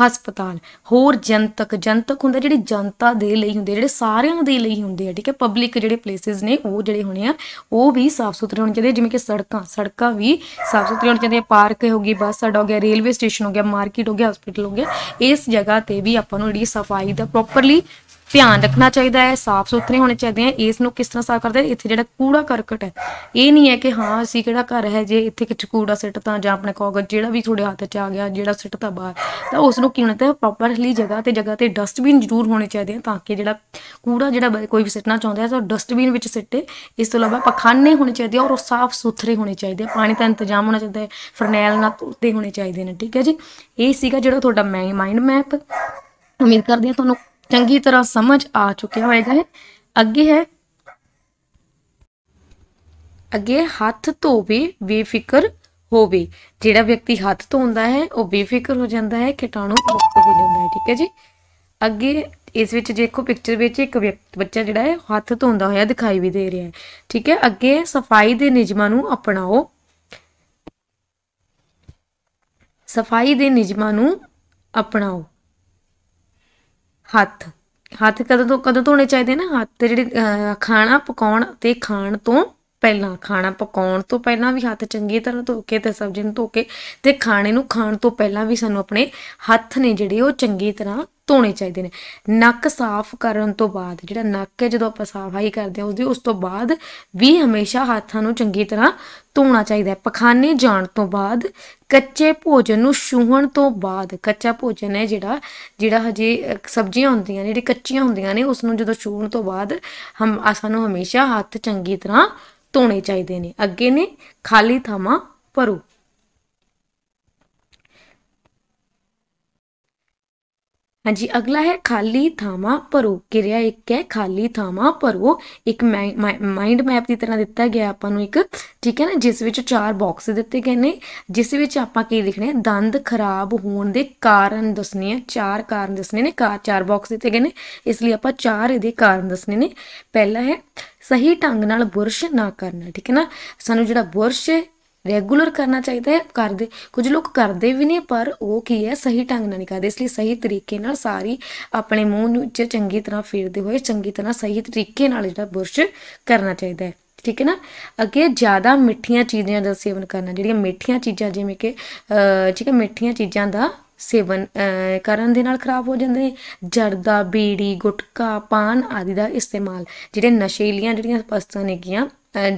ਹਸਪਤਾਲ ਹੋਰ ਜਨਤਕ ਜਨਤਕ ਹੁੰਦਾ ਜਿਹੜੇ ਜਨਤਾ ਦੇ ਲਈ ਹੁੰਦੇ ਜਿਹੜੇ ਸਾਰਿਆਂ ਦੇ ਲਈ ਹੁੰਦੇ ਆ ਠੀਕ ਹੈ ਪਬਲਿਕ ਜਿਹੜੇ ਪਲੇਸਿਸ ਨੇ ਉਹ ਜਿਹੜੇ ਹੋਣੇ ਆ ਉਹ ਵੀ ਸਾਫ਼ ਸੁਥਰੇ ਹੋਣੇ ਚਾਹੀਦੇ ਜਿਵੇਂ ਕਿ ਸੜਕਾਂ ਸੜਕਾਂ ਵੀ ਸਾਫ਼ ਸੁਥਰੇ ਹੋਣੇ ਚਾਹੀਦੇ ਪਾਰਕ ਹੋ ਗਈ ਬੱਸ ਅੱਡਾ ਹੋ ਗਿਆ ਰੇਲਵੇ ਸਟੇਸ਼ਨ ਹੋ ਗਿਆ ਮਾਰਕੀਟ ਹੋ ਗਿਆ ਹਸਪੀਟਲ ਹੋ ਗਿਆ ਇਸ ਜਗ੍ਹਾ ਤੇ ਵੀ ਆਪਾਂ ਨੂੰ ਜਿਹੜੀ ਸਫਾਈ ਦਾ ਪ੍ਰੋਪਰਲੀ ਧਿਆਨ ਰੱਖਣਾ ਚਾਹੀਦਾ ਹੈ ਸਾਫ਼ ਸੁਥਰੇ ਹੋਣੇ ਚਾਹੀਦੇ ਆ ਇਸ ਨੂੰ ਕਿਸ ਤਰ੍ਹਾਂ ਸਾਫ਼ ਕਰਦੇ ਇੱਥੇ ਜਿਹੜਾ ਕੂੜਾ ਕਰਕਟ ਹੈ ਇਹ ਨਹੀਂ ਹੈ ਕਿ ਹਾਂ ਅਸੀਂ ਕਿਹੜਾ ਘਰ ਹੈ ਜੇ ਇੱਥੇ ਕਿਚ ਕੂੜਾ ਤਾਂ ਜਾਂ ਆਪਣੇ ਕਾਗਜ਼ ਜਿਹੜਾ ਵੀ ਤੁਹਾਡੇ ਹੱਥ 'ਚ ਆ ਗਿਆ ਜਿਹੜਾ ਸਿੱਟ ਤਾਂ ਬਾਹਰ ਤਾਂ ਉਸ ਨੂੰ ਕਿਉਂ ਤੇ ਪ੍ਰੋਪਰਲੀ ਜਗ੍ਹਾ ਤੇ ਜਗ੍ਹਾ ਤੇ ਡਸਟਬਿਨ ਜ਼ਰੂਰ ਹੋਣੇ ਚਾਹੀਦੇ ਆ ਤਾਂ ਕਿ ਜਿਹੜਾ ਕੂੜਾ ਜਿਹੜਾ ਕੋਈ ਵੀ ਸਿੱਟਣਾ ਚਾਹੁੰਦਾ ਹੈ ਤਾਂ ਡਸਟਬਿਨ ਵਿੱਚ ਸਿੱਟੇ ਇਸ ਤੋਂ ਇਲਾਵਾ ਪਖਾਨੇ ਹੋਣੇ ਚਾਹੀਦੇ ਆ ਔਰ ਉਹ ਸਾਫ਼ ਸੁਥਰੇ ਹੋਣੇ ਚਾਹੀਦੇ ਆ ਪਾਣੀ ਦਾ ਇੰਤਜ਼ਾਮ ਹੋਣਾ ਚਾਹੀਦਾ ਹੈ ਫਰਨੈਲ ਨਾਲ ਧੋਤੇ ਹੋਣੇ ਚਾਹੀਦੇ ਨੇ ਠੀਕ ਹੈ ਜੀ ਇਹ ਸੀਗਾ ਜਿਹੜਾ ਤੁਹਾਡਾ ਮਾਈਂਡ ਮੈਪ ਉਮੀਦ ਕਰਦੀ ਹਾਂ ਤੁਹਾਨੂੰ ਚੰਗੀ ਤਰ੍ਹਾਂ ਸਮਝ ਆ ਚੁੱਕਿਆ ਹੋਏਗਾ ਅੱਗੇ ਹੈ ਅੱਗੇ ਹੱਥ ਧੋਵੇ ਬੇਫਿਕਰ ਹੋਵੇ ਜਿਹੜਾ ਵਿਅਕਤੀ ਹੱਥ ਧੋਂਦਾ ਹੈ ਉਹ ਬੇਫਿਕਰ ਹੋ ਜਾਂਦਾ ਹੈ ਕੀਟਾਣੂ ਮੁਕਤ ਹੋ ਜਾਂਦਾ ਹੈ ਠੀਕ ਹੈ ਜੀ ਅੱਗੇ ਇਸ ਵਿੱਚ ਦੇਖੋ ਪਿਕਚਰ ਵਿੱਚ ਇੱਕ ਬੱਚਾ ਜਿਹੜਾ ਹੈ ਹੱਥ ਧੋਂਦਾ ਹੋਇਆ ਦਿਖਾਈ ਵੀ ਦੇ ਰਿਹਾ ਹੈ ਠੀਕ ਹੈ ਅੱਗੇ ਸਫਾਈ ਦੇ ਨਿਯਮਾਂ ਨੂੰ ਅਪਣਾਓ ਸਫਾਈ ਦੇ ਨਿਯਮਾਂ ਨੂੰ ਅਪਣਾਓ ਹੱਥ ਹੱਥ ਕਦੋਂ ਤੋਂ ਕਦੋਂ ਧੋਣੇ ਚਾਹੀਦੇ ਨਾ ਹੱਥ ਜਿਹੜੇ ਖਾਣਾ ਪਕਾਉਣ ਤੇ ਖਾਣ ਤੋਂ ਪਹਿਲਾਂ ਖਾਣਾ ਪਕਾਉਣ ਤੋਂ ਪਹਿਲਾਂ ਵੀ ਹੱਥ ਚੰਗੀ ਤਰ੍ਹਾਂ ਧੋ ਕੇ ਤੇ ਸਬਜ਼ੀ ਨੂੰ ਧੋ ਕੇ ਤੇ ਖਾਣੇ ਨੂੰ ਖਾਣ ਤੋਂ ਪਹਿਲਾਂ ਵੀ ਸਾਨੂੰ ਆਪਣੇ ਹੱਥ ਨੇ ਜਿਹੜੇ ਉਹ ਚੰਗੀ ਤਰ੍ਹਾਂ ਧੋਣੇ ਚਾਹੀਦੇ ਨੇ ਨੱਕ ਸਾਫ਼ ਕਰਨ ਤੋਂ ਬਾਅਦ ਜਿਹੜਾ ਨੱਕ ਹੈ ਜਦੋਂ ਆਪਾਂ ਸਫਾਈ ਕਰਦੇ ਹਾਂ ਉਸਦੀ ਉਸ ਤੋਂ ਬਾਅਦ ਵੀ ਹਮੇਸ਼ਾ ਹੱਥਾਂ ਨੂੰ ਚੰਗੀ ਤਰ੍ਹਾਂ ਧੋਣਾ ਚਾਹੀਦਾ ਹੈ ਪਖਾਨੇ ਜਾਣ ਤੋਂ ਬਾਅਦ ਕੱਚੇ ਭੋਜਨ ਨੂੰ ਛੂਹਣ ਤੋਂ ਬਾਅਦ ਕੱਚਾ ਭੋਜਨ ਹੈ ਜਿਹੜਾ ਜਿਹੜਾ ਹਜੇ ਸਬਜ਼ੀਆਂ ਹੁੰਦੀਆਂ ਨੇ ਜਿਹੜੀ ਕੱਚੀਆਂ ਹੁੰਦੀਆਂ ਨੇ ਉਸ ਨੂੰ ਜਦੋਂ ਛੂਹਣ ਤੋਂ ਬਾਅਦ ਹਮ ਸਾਨੂੰ ਹਮੇਸ਼ਾ ਹੱਥ ਚੰਗੀ ਤਰ੍ਹਾਂ ਧੋਣੇ ਚਾਹੀਦੇ ਨੇ ਅੱਗੇ ਨੇ ਖਾਲੀ ਥਾਵਾਂ ਭਰੋ ਹਾਂਜੀ ਅਗਲਾ ਹੈ ਖਾਲੀ ਥਾਵਾਂ ਭਰੋ ਕਿਰਿਆ ਇੱਕ ਹੈ ਖਾਲੀ ਥਾਵਾਂ ਭਰੋ ਇੱਕ ਮਾਈਂਡ ਮੈਪ ਦੀ ਤਰ੍ਹਾਂ ਦਿੱਤਾ ਗਿਆ ਆਪਾਂ ਨੂੰ ਇੱਕ ਠੀਕ ਹੈ ਨਾ ਜਿਸ ਵਿੱਚ ਚਾਰ ਬਾਕਸ ਦਿੱਤੇ ਗਏ ਨੇ ਜਿਸ ਵਿੱਚ ਆਪਾਂ ਕੀ ਲਿਖਣਾ ਹੈ ਦੰਦ ਖਰਾਬ ਹੋਣ ਦੇ ਕਾਰਨ ਦੱਸਣੇ ਆ ਚਾਰ ਕਾਰਨ ਦੱਸਣੇ ਨੇ ਚਾਰ ਬਾਕਸ ਦਿੱਤੇ ਗਏ ਨੇ ਇਸ ਲਈ ਆਪਾਂ ਚਾਰ ਇਹਦੇ ਕਾਰਨ ਦੱਸਣੇ ਨੇ ਪਹਿਲਾ ਹੈ ਸਹੀ ਢੰਗ ਨਾਲ ਬੁਰਸ਼ ਨਾ ਕਰਨਾ ਠੀਕ ਹੈ ਨਾ ਸਾਨੂੰ ਜਿਹੜਾ ਬੁਰਸ਼ ਹੈ ਰੈਗੂਲਰ ਕਰਨਾ ਚਾਹੀਦਾ ਹੈ ਕਰਦੇ ਕੁਝ ਲੋਕ ਕਰਦੇ ਵੀ ਨੇ ਪਰ ਉਹ ਕੀ ਹੈ ਸਹੀ ਢੰਗ ਨਾਲ ਨਹੀਂ ਕਰਦੇ ਇਸ ਲਈ ਸਹੀ ਤਰੀਕੇ ਨਾਲ ਸਾਰੀ ਆਪਣੇ ਮੂੰਹ ਨੂੰ ਚ ਚੰਗੀ ਤਰ੍ਹਾਂ ਫੇਰਦੇ ਹੋਏ ਚੰਗੀ ਤਰ੍ਹਾਂ ਸਹੀ ਤਰੀਕੇ ਨਾਲ ਜਿਹੜਾ ਬੁਰਸ਼ ਕਰਨਾ ਚਾਹੀਦਾ ਹੈ ਠੀਕ ਹੈ ਨਾ ਅੱਗੇ ਜ਼ਿਆਦਾ ਮਿੱਠੀਆਂ ਚੀਜ਼ਾਂ ਦਾ ਸੇਵਨ ਕਰਨਾ ਜਿਹੜੀਆਂ ਮਿੱਠੀਆਂ ਚੀਜ਼ਾਂ ਜਿਵੇਂ ਕਿ ਠੀਕ ਹੈ ਮਿੱਠੀਆਂ ਚੀਜ਼ਾਂ ਦਾ ਸੇਵਨ ਕਰਨ ਦੇ ਨਾਲ ਖਰਾਬ ਹੋ ਜਾਂਦੇ ਨੇ ਜਰਦਾ ਬੀੜੀ ਗੁਟਕਾ ਪਾਨ ਆਦਿ ਦਾ ਇਸਤੇਮਾਲ ਜਿਹੜੇ ਨਸ਼ੇਲੀਆਂ ਜਿਹੜੀਆਂ ਨੇ ਨੇਗੀਆਂ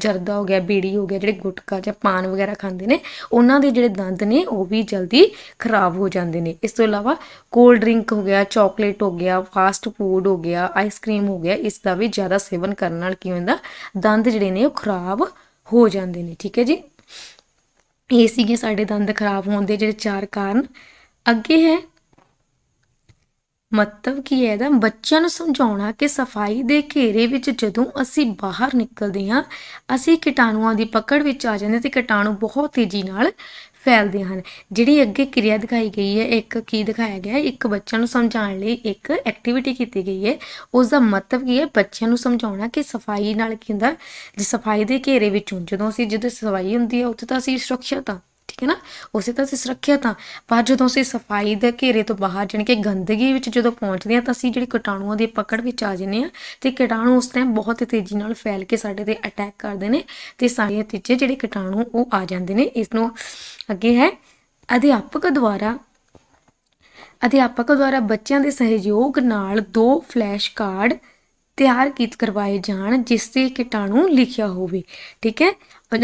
ਜਰਦਾ ਹੋ ਗਿਆ ਬੀੜੀ ਹੋ ਗਿਆ ਜਿਹੜੇ ਗੁਟਕਾ ਜਾਂ ਪਾਨ ਵਗੈਰਾ ਖਾਂਦੇ ਨੇ ਉਹਨਾਂ ਦੇ ਜਿਹੜੇ ਦੰਦ ਨੇ ਉਹ ਵੀ ਜਲਦੀ ਖਰਾਬ ਹੋ ਜਾਂਦੇ ਨੇ ਇਸ ਤੋਂ ਇਲਾਵਾ ਕੋਲਡ ਡਰਿੰਕ ਹੋ ਗਿਆ ਚਾਕਲੇਟ ਹੋ ਗਿਆ ਫਾਸਟ ਫੂਡ ਹੋ ਗਿਆ ਆਈਸਕ੍ਰੀਮ ਹੋ ਗਿਆ ਇਸ ਦਾ ਵੀ ਜ਼ਿਆਦਾ ਸੇਵਨ ਕਰਨ ਨਾਲ ਕੀ ਹੁੰਦਾ ਦੰਦ ਜਿਹੜੇ ਨੇ ਉਹ ਖਰਾਬ ਹੋ ਜਾਂਦੇ ਨੇ ਠੀਕ ਹੈ ਜੀ ਇਹ ਸੀਗੇ ਸਾਡੇ ਦੰਦ ਖਰਾਬ ਹੋਣ ਦੇ ਜਿਹੜੇ ਚਾਰ ਕਾਰਨ ਅੱਗੇ ਹੈ ਮਤਲਬ ਕੀ ਹੈ ਦਾ ਬੱਚਿਆਂ ਨੂੰ ਸਮਝਾਉਣਾ ਕਿ ਸਫਾਈ ਦੇ ਘੇਰੇ ਵਿੱਚ ਜਦੋਂ ਅਸੀਂ ਬਾਹਰ ਨਿਕਲਦੇ ਹਾਂ ਅਸੀਂ ਕੀਟਾਣੂਆਂ ਦੀ ਪਕੜ ਵਿੱਚ ਆ ਜਾਂਦੇ ਤੇ ਕੀਟਾਣੂ ਬਹੁਤ ਤੇਜ਼ੀ ਨਾਲ ਫੈਲਦੇ ਹਨ ਜਿਹੜੀ ਅੱਗੇ ਕਿਰਿਆ ਦਿਖਾਈ ਗਈ ਹੈ ਇੱਕ ਕੀ ਦਿਖਾਇਆ ਗਿਆ ਇੱਕ ਬੱਚਿਆਂ ਨੂੰ ਸਮਝਾਉਣ ਲਈ ਇੱਕ ਐਕਟੀਵਿਟੀ ਕੀਤੀ ਗਈ ਹੈ ਉਸ ਦਾ ਮਤਲਬ ਕੀ ਹੈ ਬੱਚਿਆਂ ਨੂੰ ਸਮਝਾਉਣਾ ਕਿ ਸਫਾਈ ਨਾਲ ਕੀ ਹੁੰਦਾ ਜੇ ਸਫਾਈ ਦੇ ਘੇਰੇ ਵਿੱਚੋਂ ਜਦੋਂ ਅਸੀਂ ਜਦੋਂ ਸਫਾਈ ਹੁੰਦੀ ਹੈ ਉੱਥੇ ਤਾਂ ਅਸੀਂ ਸੁਰੱਖਿਅਤ ਹਾਂ ਹੈ ਨਾ ਉਸੇ ਤਰ੍ਹਾਂ ਅਸੀਂ ਸੁਰੱਖਿਅਤ ਹਾਂ ਪਰ ਜਦੋਂ ਅਸੀਂ ਸਫਾਈ ਦੇ ਘੇਰੇ ਤੋਂ ਬਾਹਰ ਜਾਣ ਕੇ ਗੰਦਗੀ ਵਿੱਚ ਜਦੋਂ ਪਹੁੰਚਦੇ ਆ ਤਾਂ ਅਸੀਂ ਜਿਹੜੀ ਕੀਟਾਣੂਆਂ ਦੀ ਪਕੜ ਵਿੱਚ ਆ ਜਾਂਦੇ ਆ ਤੇ ਕੀਟਾਣੂ ਉਸ ਟਾਈਮ ਬਹੁਤ ਤੇਜ਼ੀ ਨਾਲ ਫੈਲ ਕੇ ਸਾਡੇ ਤੇ ਅਟੈਕ ਕਰਦੇ ਨੇ ਤੇ ਸਾਡੇ ਤੀਜੇ ਜਿਹੜੇ ਕੀਟਾਣੂ ਉਹ ਆ ਜਾਂਦੇ ਨੇ ਇਸ ਨੂੰ ਅੱਗੇ ਹੈ ਅਧਿਆਪਕ ਦੁਆਰਾ ਅਧਿਆਪਕ ਦੁਆਰਾ ਬੱਚਿਆਂ ਦੇ ਸਹਿਯੋਗ ਨਾਲ ਦੋ ਫਲੈਸ਼ ਕਾਰਡ ਤਿਆਰ ਕੀਤ ਕਰਵਾਏ ਜਾਣ ਜਿਸ ਤੇ ਕਿਟਾਣੂ ਲਿਖਿਆ ਹੋਵੇ ਠੀਕ ਹੈ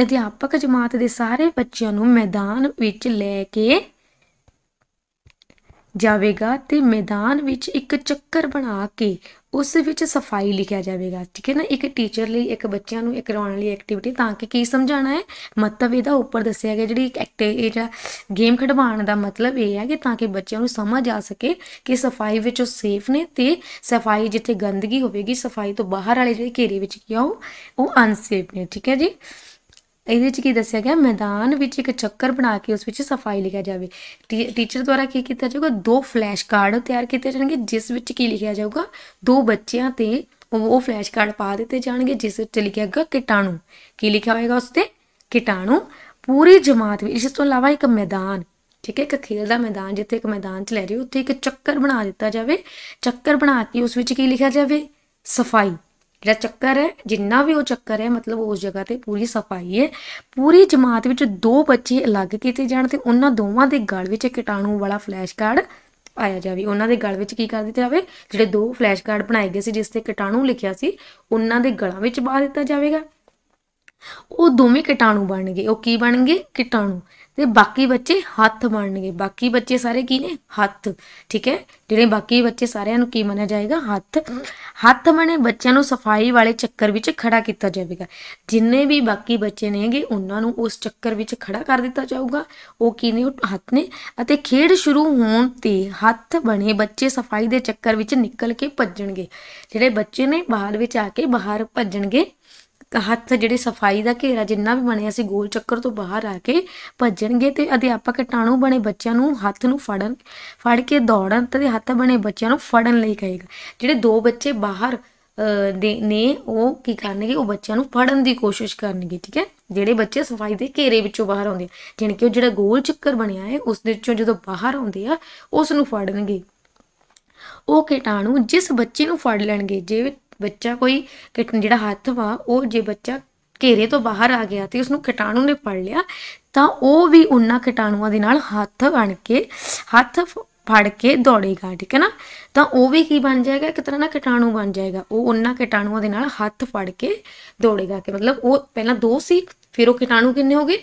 ਅਧਿਆਪਕ ਜਮਾਤ ਦੇ ਸਾਰੇ ਬੱਚਿਆਂ ਨੂੰ ਮੈਦਾਨ ਵਿੱਚ ਲੈ ਕੇ ਜਾਵੇਗਾ ਤੇ ਮੈਦਾਨ ਵਿੱਚ ਇੱਕ ਚੱਕਰ ਬਣਾ ਕੇ ਉਸ ਵਿੱਚ ਸਫਾਈ ਲਿਖਿਆ ਜਾਵੇਗਾ ਠੀਕ ਹੈ ਨਾ ਇੱਕ ਟੀਚਰ ਲਈ ਇੱਕ ਬੱਚਿਆਂ ਨੂੰ ਇੱਕ ਕਰਾਉਣ ਲਈ ਐਕਟੀਵਿਟੀ ਤਾਂ ਕਿ ਕੀ ਸਮਝਾਣਾ ਹੈ ਮਤਲਬ ਇਹਦਾ ਉੱਪਰ ਦੱਸਿਆ ਗਿਆ ਜਿਹੜੀ ਐਕਟੇ ਇਹ ਜਿਹੜਾ ਗੇਮ ਖਿਡਵਾਉਣ ਦਾ ਮਤਲਬ ਇਹ ਹੈ ਕਿ ਤਾਂ ਕਿ ਬੱਚਿਆਂ ਨੂੰ ਸਮਝ ਆ ਸਕੇ ਕਿ ਸਫਾਈ ਵਿੱਚ ਉਹ ਸੇਫ ਨੇ ਤੇ ਸਫਾਈ ਜਿੱਥੇ ਗੰਦਗੀ ਹੋਵੇਗੀ ਸਫਾਈ ਤੋਂ ਬਾਹਰ ਵਾਲੇ ਜਿਹੜੇ ਘੇਰੇ ਵਿੱਚ ਕੀ ਆਉ ਉਹ ਅਨਸੇਫ ਨੇ ਠੀਕ ਹੈ ਜੀ ਇਹਦੇ ਵਿੱਚ ਕੀ ਦੱਸਿਆ ਗਿਆ ਮੈਦਾਨ ਵਿੱਚ ਇੱਕ ਚੱਕਰ ਬਣਾ ਕੇ ਉਸ ਵਿੱਚ ਸਫਾਈ ਲਿਖਿਆ ਜਾਵੇ ਟੀਚਰ ਦੁਆਰਾ ਕੀ ਕੀਤਾ ਜਾਊਗਾ ਦੋ ਫਲੈਸ਼ ਕਾਰਡ ਤਿਆਰ ਕੀਤੇ ਜਾਣਗੇ ਜਿਸ ਵਿੱਚ ਕੀ ਲਿਖਿਆ ਜਾਊਗਾ ਦੋ ਬੱਚਿਆਂ ਤੇ ਉਹ ਫਲੈਸ਼ ਕਾਰਡ ਪਾ ਦਿੱਤੇ ਜਾਣਗੇ ਜਿਸ ਵਿੱਚ ਲਿਖਿਆ ਗਿਆ ਕੀਟਾਣੂ ਕੀ ਲਿਖਿਆ ਹੋਏਗਾ ਉਸ ਤੇ ਕੀਟਾਣੂ ਪੂਰੀ ਜਮਾਤ ਵਿੱਚ ਇਸ ਤੋਂ ਇਲਾਵਾ ਇੱਕ ਮੈਦਾਨ ਠੀਕ ਹੈ ਇੱਕ ਖੇਡ ਦਾ ਮੈਦਾਨ ਜਿੱਥੇ ਇੱਕ ਮੈਦਾਨ ਚ ਲੈ ਰਹੇ ਉੱਥੇ ਇੱਕ ਚੱਕਰ ਬਣਾ ਦਿੱਤਾ ਜਾਵੇ ਚੱਕਰ ਬਣਾ ਕੇ ਉਸ ਵਿੱਚ ਕੀ ਲਿਖਿਆ ਜਾਵੇ ਸਫਾਈ ਜਿਹੜਾ ਚੱਕਰ ਹੈ ਜਿੰਨਾ ਵੀ ਉਹ ਚੱਕਰ ਹੈ ਮਤਲਬ ਉਸ ਜਗ੍ਹਾ ਤੇ ਪੂਰੀ ਸਫਾਈ ਹੈ ਪੂਰੀ ਜਮਾਤ ਵਿੱਚ ਦੋ ਬੱਚੇ ਅਲੱਗ ਕੀਤੇ ਜਾਣ ਤੇ ਉਹਨਾਂ ਦੋਵਾਂ ਦੇ ਗਲ ਵਿੱਚ ਕੀਟਾਣੂ ਵਾਲਾ ਫਲੈਸ਼ ਕਾਰਡ ਪਾਇਆ ਜਾਵੇ ਉਹਨਾਂ ਦੇ ਗਲ ਵਿੱਚ ਕੀ ਕਰ ਦਿੱਤਾ ਜਾਵੇ ਜਿਹੜੇ ਦੋ ਫਲੈਸ਼ ਕਾਰਡ ਬਣਾਏ ਗਏ ਸੀ ਜਿਸ ਤੇ ਕੀਟਾਣੂ ਲਿਖਿਆ ਸੀ ਉਹਨਾਂ ਦੇ ਗਲਾਂ ਵਿੱਚ ਪਾ ਦਿੱਤਾ ਜਾਵੇਗਾ ਉਹ ਦੋਵੇਂ ਕੀਟਾਣੂ ਗਏ ਉਹ ਕੀ ਬਣ ਗਏ ਕੀਟਾਣੂ ਤੇ ਬਾਕੀ ਬੱਚੇ ਹੱਥ ਬਣਨਗੇ ਬਾਕੀ ਬੱਚੇ ਸਾਰੇ ਕੀ ਨੇ ਹੱਥ ਠੀਕ ਹੈ ਜਿਹੜੇ ਬਾਕੀ ਬੱਚੇ ਸਾਰਿਆਂ ਨੂੰ ਕੀ ਮੰਨਿਆ ਜਾਏਗਾ ਹੱਥ ਹੱਥ ਮੰਨੇ ਬੱਚਿਆਂ ਨੂੰ ਸਫਾਈ ਵਾਲੇ ਚੱਕਰ ਵਿੱਚ ਖੜਾ ਕੀਤਾ ਜਾਵੇਗਾ ਜਿੰਨੇ ਵੀ ਬਾਕੀ ਬੱਚੇ ਨੇਗੇ ਉਹਨਾਂ ਨੂੰ ਉਸ ਚੱਕਰ ਵਿੱਚ ਖੜਾ ਕਰ ਦਿੱਤਾ ਜਾਊਗਾ ਉਹ ਕੀ ਨੇ ਹੱਥ ਨੇ ਅਤੇ ਖੇਡ ਸ਼ੁਰੂ ਹੋਣ ਤੇ ਹੱਥ ਬਣੇ ਬੱਚੇ ਸਫਾਈ ਦੇ ਚੱਕਰ ਵਿੱਚ ਨਿਕਲ ਕੇ ਭੱਜਣਗੇ ਜਿਹੜੇ ਬੱਚੇ ਨੇ ਬਾਹਰ ਵਿੱਚ ਆ ਕੇ ਬਾਹਰ ਭੱਜਣਗੇ ਹੱਥ ਜਿਹੜੇ ਸਫਾਈ ਦਾ ਘੇਰਾ ਜਿੰਨਾ ਵੀ ਬਣਿਆ ਸੀ ਗੋਲ ਚੱਕਰ ਤੋਂ ਬਾਹਰ ਆ ਕੇ ਭੱਜਣਗੇ ਤੇ ਅਧਿਆਪਕ ਟਾਣੂ ਬਣੇ ਬੱਚਿਆਂ ਨੂੰ ਹੱਥ ਨੂੰ ਫੜਨ ਫੜ ਕੇ ਦੌੜਨ ਤੇ ਹੱਥ ਬਣੇ ਬੱਚਿਆਂ ਨੂੰ ਫੜਨ ਲਈ ਕਹੇਗਾ ਜਿਹੜੇ ਦੋ ਬੱਚੇ ਬਾਹਰ ਦੇ ਨੇ ਉਹ ਕੀ ਕਰਨਗੇ ਉਹ ਬੱਚਿਆਂ ਨੂੰ ਫੜਨ ਦੀ ਕੋਸ਼ਿਸ਼ ਕਰਨਗੇ ਠੀਕ ਹੈ ਜਿਹੜੇ ਬੱਚੇ ਸਫਾਈ ਦੇ ਘੇਰੇ ਵਿੱਚੋਂ ਬਾਹਰ ਆਉਂਦੇ ਆ ਕਿ ਉਹ ਜਿਹੜਾ ਗੋਲ ਚੱਕਰ ਬਣਿਆ ਹੈ ਉਸ ਦੇ ਵਿੱਚੋਂ ਜਦੋਂ ਬਾਹਰ ਆਉਂਦੇ ਆ ਉਸ ਨੂੰ ਫੜਨਗੇ ਉਹ ਕੀਟਾਣੂ ਜਿਸ ਬੱਚੇ ਨੂੰ ਫੜ ਲੈਣਗੇ ਜੇ ਬੱਚਾ ਕੋਈ ਜਿਹੜਾ ਹੱਥ ਵਾ ਉਹ ਜੇ ਬੱਚਾ ਘੇਰੇ ਤੋਂ ਬਾਹਰ ਆ ਗਿਆ ਤੇ ਉਸ ਨੂੰ ਕੀਟਾਣੂ ਨੇ ਫੜ ਲਿਆ ਤਾਂ ਉਹ ਵੀ ਉਹਨਾਂ ਕੀਟਾਣੂਆਂ ਦੇ ਨਾਲ ਹੱਥ ਬਣ ਕੇ ਹੱਥ ਫੜ ਕੇ ਦੌੜੇਗਾ ਠੀਕ ਹੈ ਨਾ ਤਾਂ ਉਹ ਵੀ ਕੀ ਬਣ ਜਾਏਗਾ ਇੱਕ ਤਰ੍ਹਾਂ ਦਾ ਕੀਟਾਣੂ ਬਣ ਜਾਏਗਾ ਉਹ ਉਹਨਾਂ ਕੀਟਾਣੂਆਂ ਦੇ ਨਾਲ ਹੱਥ ਫੜ ਕੇ ਦੌੜੇਗਾ ਕਿ ਮਤਲਬ ਉਹ ਪਹਿਲਾਂ ਦੋ ਸੀ ਫਿਰ ਉਹ ਕੀਟਾਣੂ ਕਿੰਨੇ ਹੋ ਗਏ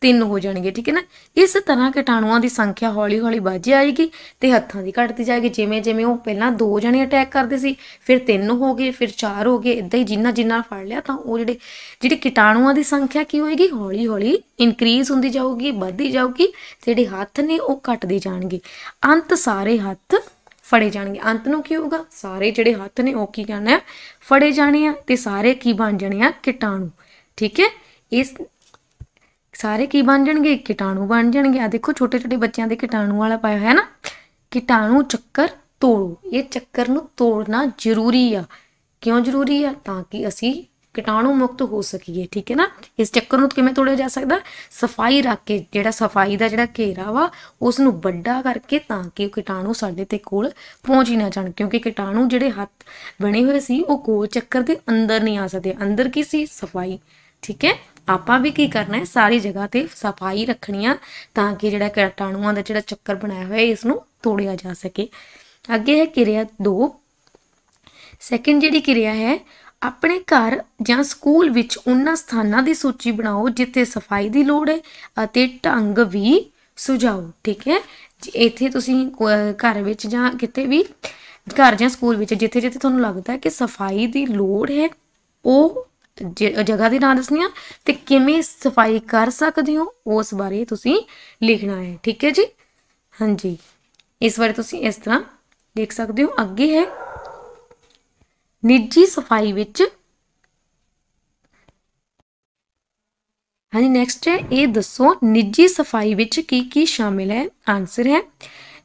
ਤਿੰਨ ਹੋ ਜਾਣਗੇ ਠੀਕ ਹੈ ਨਾ ਇਸ ਤਰ੍ਹਾਂ ਕਟਾਣੂਆਂ ਦੀ ਸੰਖਿਆ ਹੌਲੀ-ਹੌਲੀ ਵੱਧ ਜਾਏਗੀ ਤੇ ਹੱਥਾਂ ਦੀ ਘਟਦੀ ਜਾਏਗੀ ਜਿਵੇਂ-ਜਿਵੇਂ ਉਹ ਪਹਿਲਾਂ ਦੋ ਜਣੇ ਅਟੈਕ ਕਰਦੇ ਸੀ ਫਿਰ ਤਿੰਨ ਹੋ ਗਏ ਫਿਰ ਚਾਰ ਹੋ ਗਏ ਇਦਾਂ ਹੀ ਜਿੰਨਾ ਜਿੰਨਾ ਫੜ ਲਿਆ ਤਾਂ ਉਹ ਜਿਹੜੇ ਜਿਹੜੇ ਕਟਾਣੂਆਂ ਦੀ ਸੰਖਿਆ ਕੀ ਹੋਏਗੀ ਹੌਲੀ-ਹੌਲੀ ਇਨਕਰੀਜ਼ ਹੁੰਦੀ ਜਾਊਗੀ ਵੱਧਦੀ ਜਾਊਗੀ ਜਿਹੜੇ ਹੱਥ ਨੇ ਉਹ ਘਟਦੇ ਜਾਣਗੇ ਅੰਤ ਸਾਰੇ ਹੱਥ ਫੜੇ ਜਾਣਗੇ ਅੰਤ ਨੂੰ ਕੀ ਹੋਊਗਾ ਸਾਰੇ ਜਿਹੜੇ ਹੱਥ ਨੇ ਉਹ ਕੀ ਕਰਨਾ ਫੜੇ ਜਾਣੇ ਆ ਤੇ ਸਾਰੇ ਕੀ ਬਣ ਜਾਣੇ ਆ ਕਟਾਣੂ ਠੀਕ ਹੈ ਇਸ ਸਾਰੇ ਕੀ ਬਣ ਜਾਣਗੇ ਕੀਟਾਣੂ ਬਣ ਜਾਣਗੇ ਆ ਦੇਖੋ ਛੋਟੇ ਛੋਟੇ ਬੱਚਿਆਂ ਦੇ ਕੀਟਾਣੂ ਵਾਲਾ ਪਾਇਆ ਹੋਇਆ ਹੈ ਨਾ ਕੀਟਾਣੂ ਚੱਕਰ ਤੋੜੋ ਇਹ ਚੱਕਰ ਨੂੰ ਤੋੜਨਾ ਜ਼ਰੂਰੀ ਆ ਕਿਉਂ ਜ਼ਰੂਰੀ ਆ ਤਾਂ ਕਿ ਅਸੀਂ ਕੀਟਾਣੂ ਮੁਕਤ ਹੋ ਸਕੀਏ ਠੀਕ ਹੈ ਨਾ ਇਸ ਚੱਕਰ ਨੂੰ ਕਿਵੇਂ ਤੋੜਿਆ ਜਾ ਸਕਦਾ ਸਫਾਈ ਰੱਖ ਕੇ ਜਿਹੜਾ ਸਫਾਈ ਦਾ ਜਿਹੜਾ ਘੇਰਾ ਵਾ ਉਸ ਨੂੰ ਵੱਡਾ ਕਰਕੇ ਤਾਂ ਕਿ ਕੀਟਾਣੂ ਸਾਡੇ ਤੇ ਕੋਲ ਪਹੁੰਚ ਹੀ ਨਾ ਜਾਣ ਕਿਉਂਕਿ ਕੀਟਾਣੂ ਜਿਹੜੇ ਹੱਥ ਬਣੇ ਹੋਏ ਸੀ ਉਹ ਕੋ ਚੱਕਰ ਦੇ ਅੰਦਰ ਨਹੀਂ ਆ ਸਕਦੇ ਅੰਦਰ ਕੀ ਸੀ ਸਫਾਈ ਠੀਕ ਹੈ ਆਪਾਂ ਵੀ ਕੀ ਕਰਨਾ ਹੈ ਸਾਰੀ ਜਗ੍ਹਾ ਤੇ ਸਫਾਈ ਰੱਖਣੀ ਆ ਤਾਂ ਕਿ ਜਿਹੜਾ ਕੀਟਾਣੂਆਂ ਦਾ ਜਿਹੜਾ ਚੱਕਰ ਬਣਾਇਆ ਹੋਇਆ ਇਸ ਨੂੰ ਤੋੜਿਆ ਜਾ ਸਕੇ ਅੱਗੇ ਹੈ ਕਿਰਿਆ 2 ਸੈਕੰਡ ਜਿਹੜੀ ਕਿਰਿਆ ਹੈ ਆਪਣੇ ਘਰ ਜਾਂ ਸਕੂਲ ਵਿੱਚ ਉਹਨਾਂ ਸਥਾਨਾਂ ਦੀ ਸੂਚੀ ਬਣਾਓ ਜਿੱਥੇ ਸਫਾਈ ਦੀ ਲੋੜ ਹੈ ਅਤੇ ਢੰਗ ਵੀ ਸੁਝਾਓ ਠੀਕ ਹੈ ਇੱਥੇ ਤੁਸੀਂ ਘਰ ਵਿੱਚ ਜਾਂ ਕਿਤੇ ਵੀ ਘਰ ਜਾਂ ਸਕੂਲ ਵਿੱਚ ਜਿੱਥੇ ਜਿੱਥੇ ਤੁਹਾਨੂੰ ਲੱਗਦਾ ਹੈ ਕਿ ਸਫਾਈ ਦੀ ਲੋੜ ਹੈ ਉਹ ਜਗ੍ਹਾ ਦੇ ਨਾਂ ਦੱਸਣੀਆਂ ਆ ਤੇ ਕਿਵੇਂ ਸਫਾਈ ਕਰ ਸਕਦੇ ਹੋ ਉਸ ਬਾਰੇ ਤੁਸੀਂ ਲਿਖਣਾ ਹੈ ਠੀਕ ਹੈ ਜੀ ਹਾਂਜੀ ਇਸ ਬਾਰੇ ਤੁਸੀਂ ਇਸ ਤਰ੍ਹਾਂ ਦੇਖ ਸਕਦੇ ਹੋ ਅੱਗੇ ਹੈ ਨਿੱਜੀ ਸਫਾਈ ਵਿੱਚ ਹਾਂਜੀ ਨੈਕਸਟ ਹੈ ਇਹ ਦੱਸੋ ਨਿੱਜੀ ਸਫਾਈ ਵਿੱਚ ਕੀ ਕੀ ਸ਼ਾਮਿਲ ਹੈ ਆਨਸਰ ਹੈ